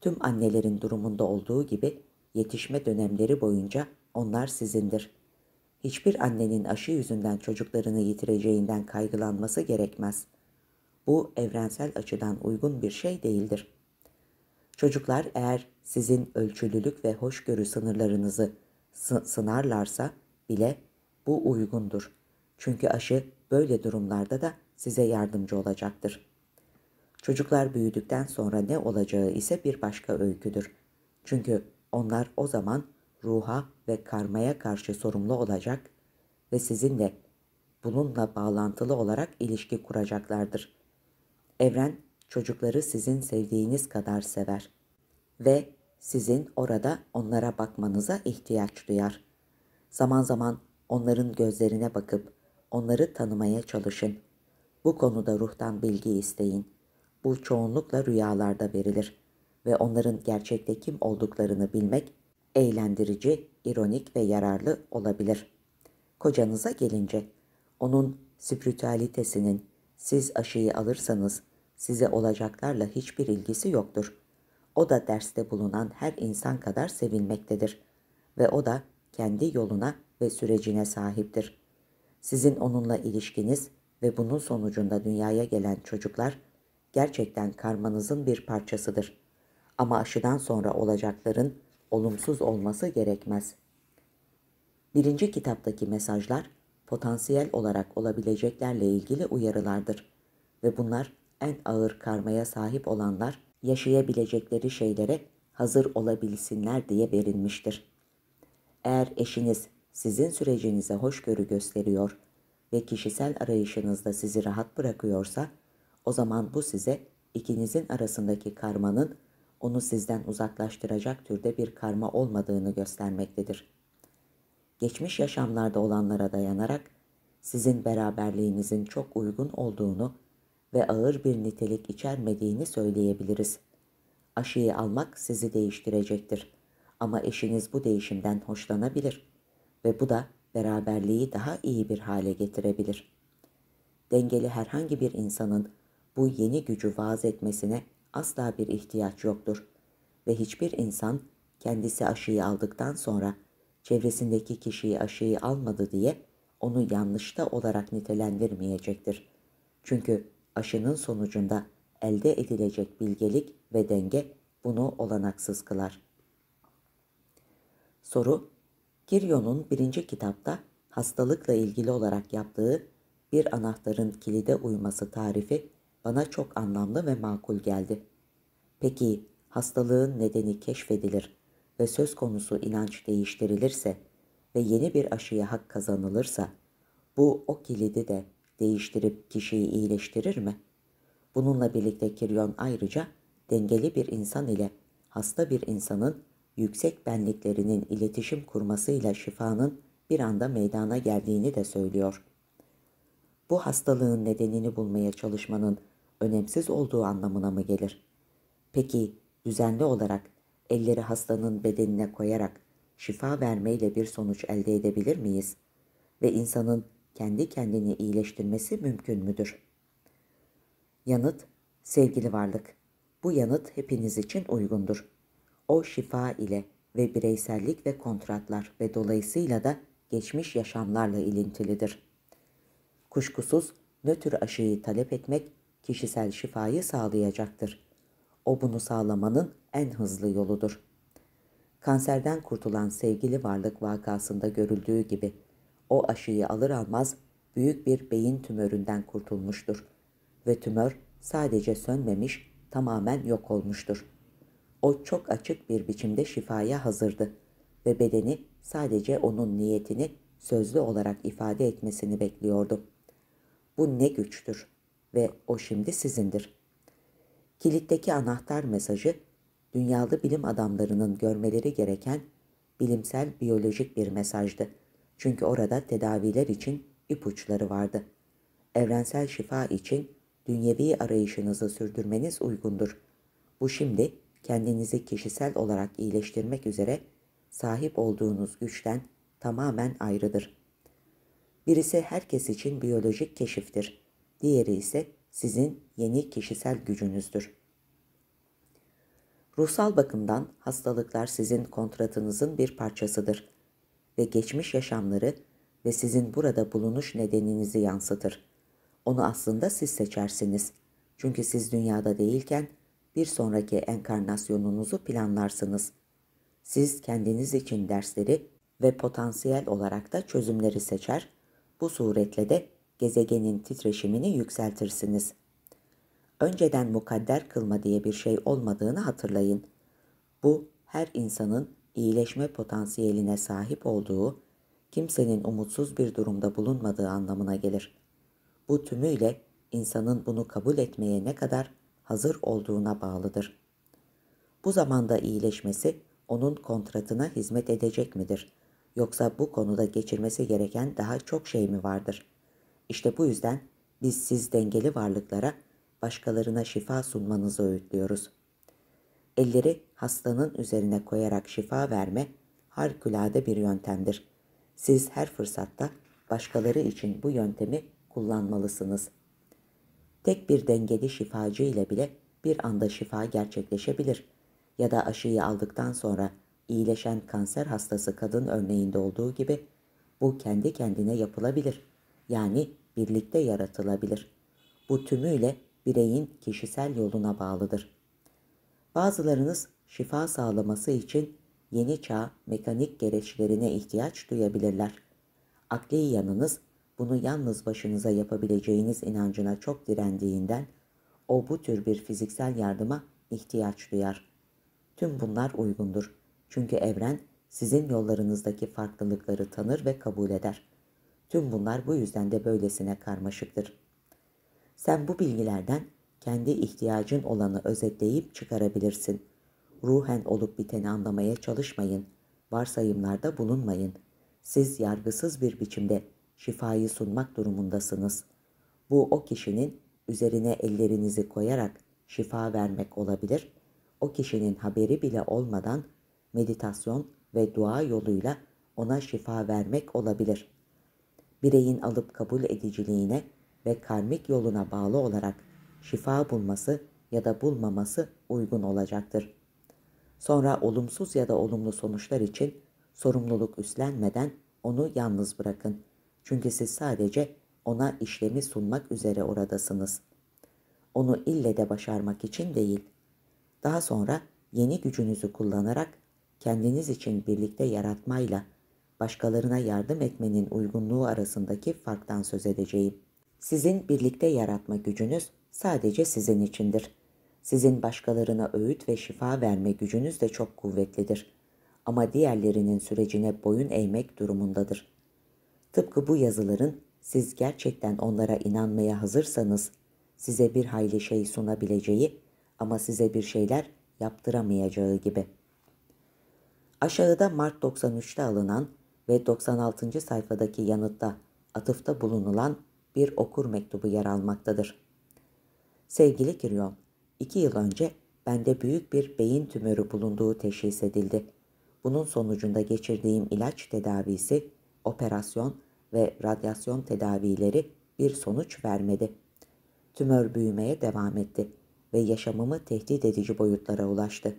Tüm annelerin durumunda olduğu gibi yetişme dönemleri boyunca onlar sizindir. Hiçbir annenin aşı yüzünden çocuklarını yitireceğinden kaygılanması gerekmez. Bu evrensel açıdan uygun bir şey değildir. Çocuklar eğer sizin ölçülülük ve hoşgörü sınırlarınızı sınarlarsa bile bu uygundur. Çünkü aşı böyle durumlarda da size yardımcı olacaktır. Çocuklar büyüdükten sonra ne olacağı ise bir başka öyküdür. Çünkü onlar o zaman ruha ve karmaya karşı sorumlu olacak ve sizinle bununla bağlantılı olarak ilişki kuracaklardır. Evren çocukları sizin sevdiğiniz kadar sever ve sizin orada onlara bakmanıza ihtiyaç duyar. Zaman zaman onların gözlerine bakıp onları tanımaya çalışın. Bu konuda ruhtan bilgi isteyin. Bu çoğunlukla rüyalarda verilir ve onların gerçekte kim olduklarını bilmek eğlendirici, ironik ve yararlı olabilir. Kocanıza gelince, onun spiritüalitesinin siz aşıyı alırsanız size olacaklarla hiçbir ilgisi yoktur. O da derste bulunan her insan kadar sevilmektedir ve o da kendi yoluna ve sürecine sahiptir. Sizin onunla ilişkiniz ve bunun sonucunda dünyaya gelen çocuklar gerçekten karmanızın bir parçasıdır.'' Ama aşıdan sonra olacakların olumsuz olması gerekmez. Birinci kitaptaki mesajlar potansiyel olarak olabileceklerle ilgili uyarılardır ve bunlar en ağır karmaya sahip olanlar yaşayabilecekleri şeylere hazır olabilsinler diye verilmiştir. Eğer eşiniz sizin sürecinize hoşgörü gösteriyor ve kişisel arayışınızda sizi rahat bırakıyorsa, o zaman bu size ikinizin arasındaki karmanın onu sizden uzaklaştıracak türde bir karma olmadığını göstermektedir. Geçmiş yaşamlarda olanlara dayanarak sizin beraberliğinizin çok uygun olduğunu ve ağır bir nitelik içermediğini söyleyebiliriz. Aşıyı almak sizi değiştirecektir ama eşiniz bu değişimden hoşlanabilir ve bu da beraberliği daha iyi bir hale getirebilir. Dengeli herhangi bir insanın bu yeni gücü vaaz etmesine asla bir ihtiyaç yoktur ve hiçbir insan kendisi aşıyı aldıktan sonra çevresindeki kişiyi aşıyı almadı diye onu yanlışta olarak nitelendirmeyecektir. Çünkü aşının sonucunda elde edilecek bilgelik ve denge bunu olanaksız kılar. Soru, Kiryon'un birinci kitapta hastalıkla ilgili olarak yaptığı bir anahtarın kilide uyması tarifi bana çok anlamlı ve makul geldi. Peki hastalığın nedeni keşfedilir ve söz konusu inanç değiştirilirse ve yeni bir aşıya hak kazanılırsa bu o kilidi de değiştirip kişiyi iyileştirir mi? Bununla birlikte Kiryon ayrıca dengeli bir insan ile hasta bir insanın yüksek benliklerinin iletişim kurmasıyla şifanın bir anda meydana geldiğini de söylüyor. Bu hastalığın nedenini bulmaya çalışmanın önemsiz olduğu anlamına mı gelir? Peki düzenli olarak elleri hastanın bedenine koyarak şifa vermeyle bir sonuç elde edebilir miyiz? Ve insanın kendi kendini iyileştirmesi mümkün müdür? Yanıt, sevgili varlık, bu yanıt hepiniz için uygundur. O şifa ile ve bireysellik ve kontratlar ve dolayısıyla da geçmiş yaşamlarla ilintilidir. Kuşkusuz nötr aşıyı talep etmek kişisel şifayı sağlayacaktır. O bunu sağlamanın en hızlı yoludur. Kanserden kurtulan sevgili varlık vakasında görüldüğü gibi o aşıyı alır almaz büyük bir beyin tümöründen kurtulmuştur ve tümör sadece sönmemiş, tamamen yok olmuştur. O çok açık bir biçimde şifaya hazırdı ve bedeni sadece onun niyetini sözlü olarak ifade etmesini bekliyordu. Bu ne güçtür ve o şimdi sizindir. Kilitteki anahtar mesajı dünyalı bilim adamlarının görmeleri gereken bilimsel biyolojik bir mesajdı. Çünkü orada tedaviler için ipuçları vardı. Evrensel şifa için dünyevi arayışınızı sürdürmeniz uygundur. Bu şimdi kendinizi kişisel olarak iyileştirmek üzere sahip olduğunuz güçten tamamen ayrıdır. Birisi herkes için biyolojik keşiftir diğeri ise sizin yeni kişisel gücünüzdür. Ruhsal bakımdan hastalıklar sizin kontratınızın bir parçasıdır ve geçmiş yaşamları ve sizin burada bulunuş nedeninizi yansıtır. Onu aslında siz seçersiniz. Çünkü siz dünyada değilken bir sonraki enkarnasyonunuzu planlarsınız. Siz kendiniz için dersleri ve potansiyel olarak da çözümleri seçer, bu suretle de gezegenin titreşimini yükseltirsiniz. Önceden mukadder kılma diye bir şey olmadığını hatırlayın. Bu her insanın iyileşme potansiyeline sahip olduğu, kimsenin umutsuz bir durumda bulunmadığı anlamına gelir. Bu tümüyle insanın bunu kabul etmeye ne kadar hazır olduğuna bağlıdır. Bu zamanda iyileşmesi onun kontratına hizmet edecek midir? Yoksa bu konuda geçirmesi gereken daha çok şey mi vardır? İşte bu yüzden biz siz dengeli varlıklara başkalarına şifa sunmanızı öğütlüyoruz. Elleri hastanın üzerine koyarak şifa verme harikulade bir yöntemdir. Siz her fırsatta başkaları için bu yöntemi kullanmalısınız. Tek bir dengeli şifacı ile bile bir anda şifa gerçekleşebilir ya da aşıyı aldıktan sonra iyileşen kanser hastası kadın örneğinde olduğu gibi bu kendi kendine yapılabilir.'' yani birlikte yaratılabilir. Bu tümüyle bireyin kişisel yoluna bağlıdır. Bazılarınız şifa sağlaması için yeni çağ mekanik gereçlerine ihtiyaç duyabilirler. Akli yanınız bunu yalnız başınıza yapabileceğiniz inancına çok direndiğinden o bu tür bir fiziksel yardıma ihtiyaç duyar. Tüm bunlar uygundur. Çünkü evren sizin yollarınızdaki farklılıkları tanır ve kabul eder. Tüm bunlar bu yüzden de böylesine karmaşıktır. Sen bu bilgilerden kendi ihtiyacın olanı özetleyip çıkarabilirsin. Ruhen olup biteni anlamaya çalışmayın. Varsayımlarda bulunmayın. Siz yargısız bir biçimde şifayı sunmak durumundasınız. Bu o kişinin üzerine ellerinizi koyarak şifa vermek olabilir. O kişinin haberi bile olmadan meditasyon ve dua yoluyla ona şifa vermek olabilir.'' bireyin alıp kabul ediciliğine ve karmik yoluna bağlı olarak şifa bulması ya da bulmaması uygun olacaktır. Sonra olumsuz ya da olumlu sonuçlar için sorumluluk üstlenmeden onu yalnız bırakın. Çünkü siz sadece ona işlemi sunmak üzere oradasınız. Onu ille de başarmak için değil. Daha sonra yeni gücünüzü kullanarak kendiniz için birlikte yaratmayla başkalarına yardım etmenin uygunluğu arasındaki farktan söz edeceğim. Sizin birlikte yaratma gücünüz sadece sizin içindir. Sizin başkalarına öğüt ve şifa verme gücünüz de çok kuvvetlidir. Ama diğerlerinin sürecine boyun eğmek durumundadır. Tıpkı bu yazıların siz gerçekten onlara inanmaya hazırsanız size bir hayli şey sunabileceği ama size bir şeyler yaptıramayacağı gibi. Aşağıda Mart 93'te alınan ve 96. sayfadaki yanıtta atıfta bulunulan bir okur mektubu yer almaktadır. Sevgili Kirion, iki yıl önce bende büyük bir beyin tümörü bulunduğu teşhis edildi. Bunun sonucunda geçirdiğim ilaç tedavisi, operasyon ve radyasyon tedavileri bir sonuç vermedi. Tümör büyümeye devam etti ve yaşamımı tehdit edici boyutlara ulaştı.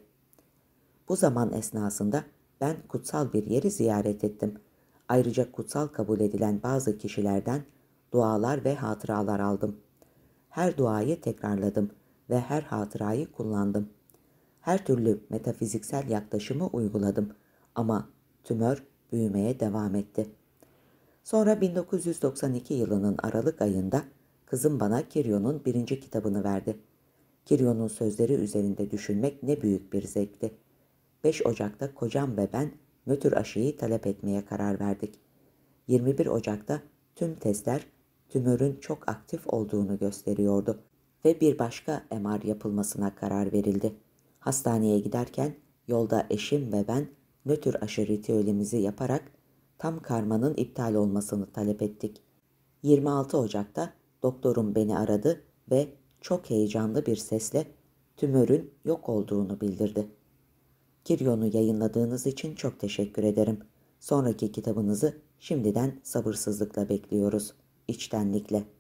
Bu zaman esnasında ben kutsal bir yeri ziyaret ettim. Ayrıca kutsal kabul edilen bazı kişilerden dualar ve hatıralar aldım. Her duayı tekrarladım ve her hatırayı kullandım. Her türlü metafiziksel yaklaşımı uyguladım ama tümör büyümeye devam etti. Sonra 1992 yılının Aralık ayında kızım bana Kiryon'un birinci kitabını verdi. Kiryon'un sözleri üzerinde düşünmek ne büyük bir zevkti. 5 Ocak'ta kocam ve ben nötr aşıyı talep etmeye karar verdik. 21 Ocak'ta tüm testler tümörün çok aktif olduğunu gösteriyordu ve bir başka MR yapılmasına karar verildi. Hastaneye giderken yolda eşim ve ben nötr aşı ritüelimizi yaparak tam karmanın iptal olmasını talep ettik. 26 Ocak'ta doktorum beni aradı ve çok heyecanlı bir sesle tümörün yok olduğunu bildirdi. Kiryon'u yayınladığınız için çok teşekkür ederim. Sonraki kitabınızı şimdiden sabırsızlıkla bekliyoruz. İçtenlikle.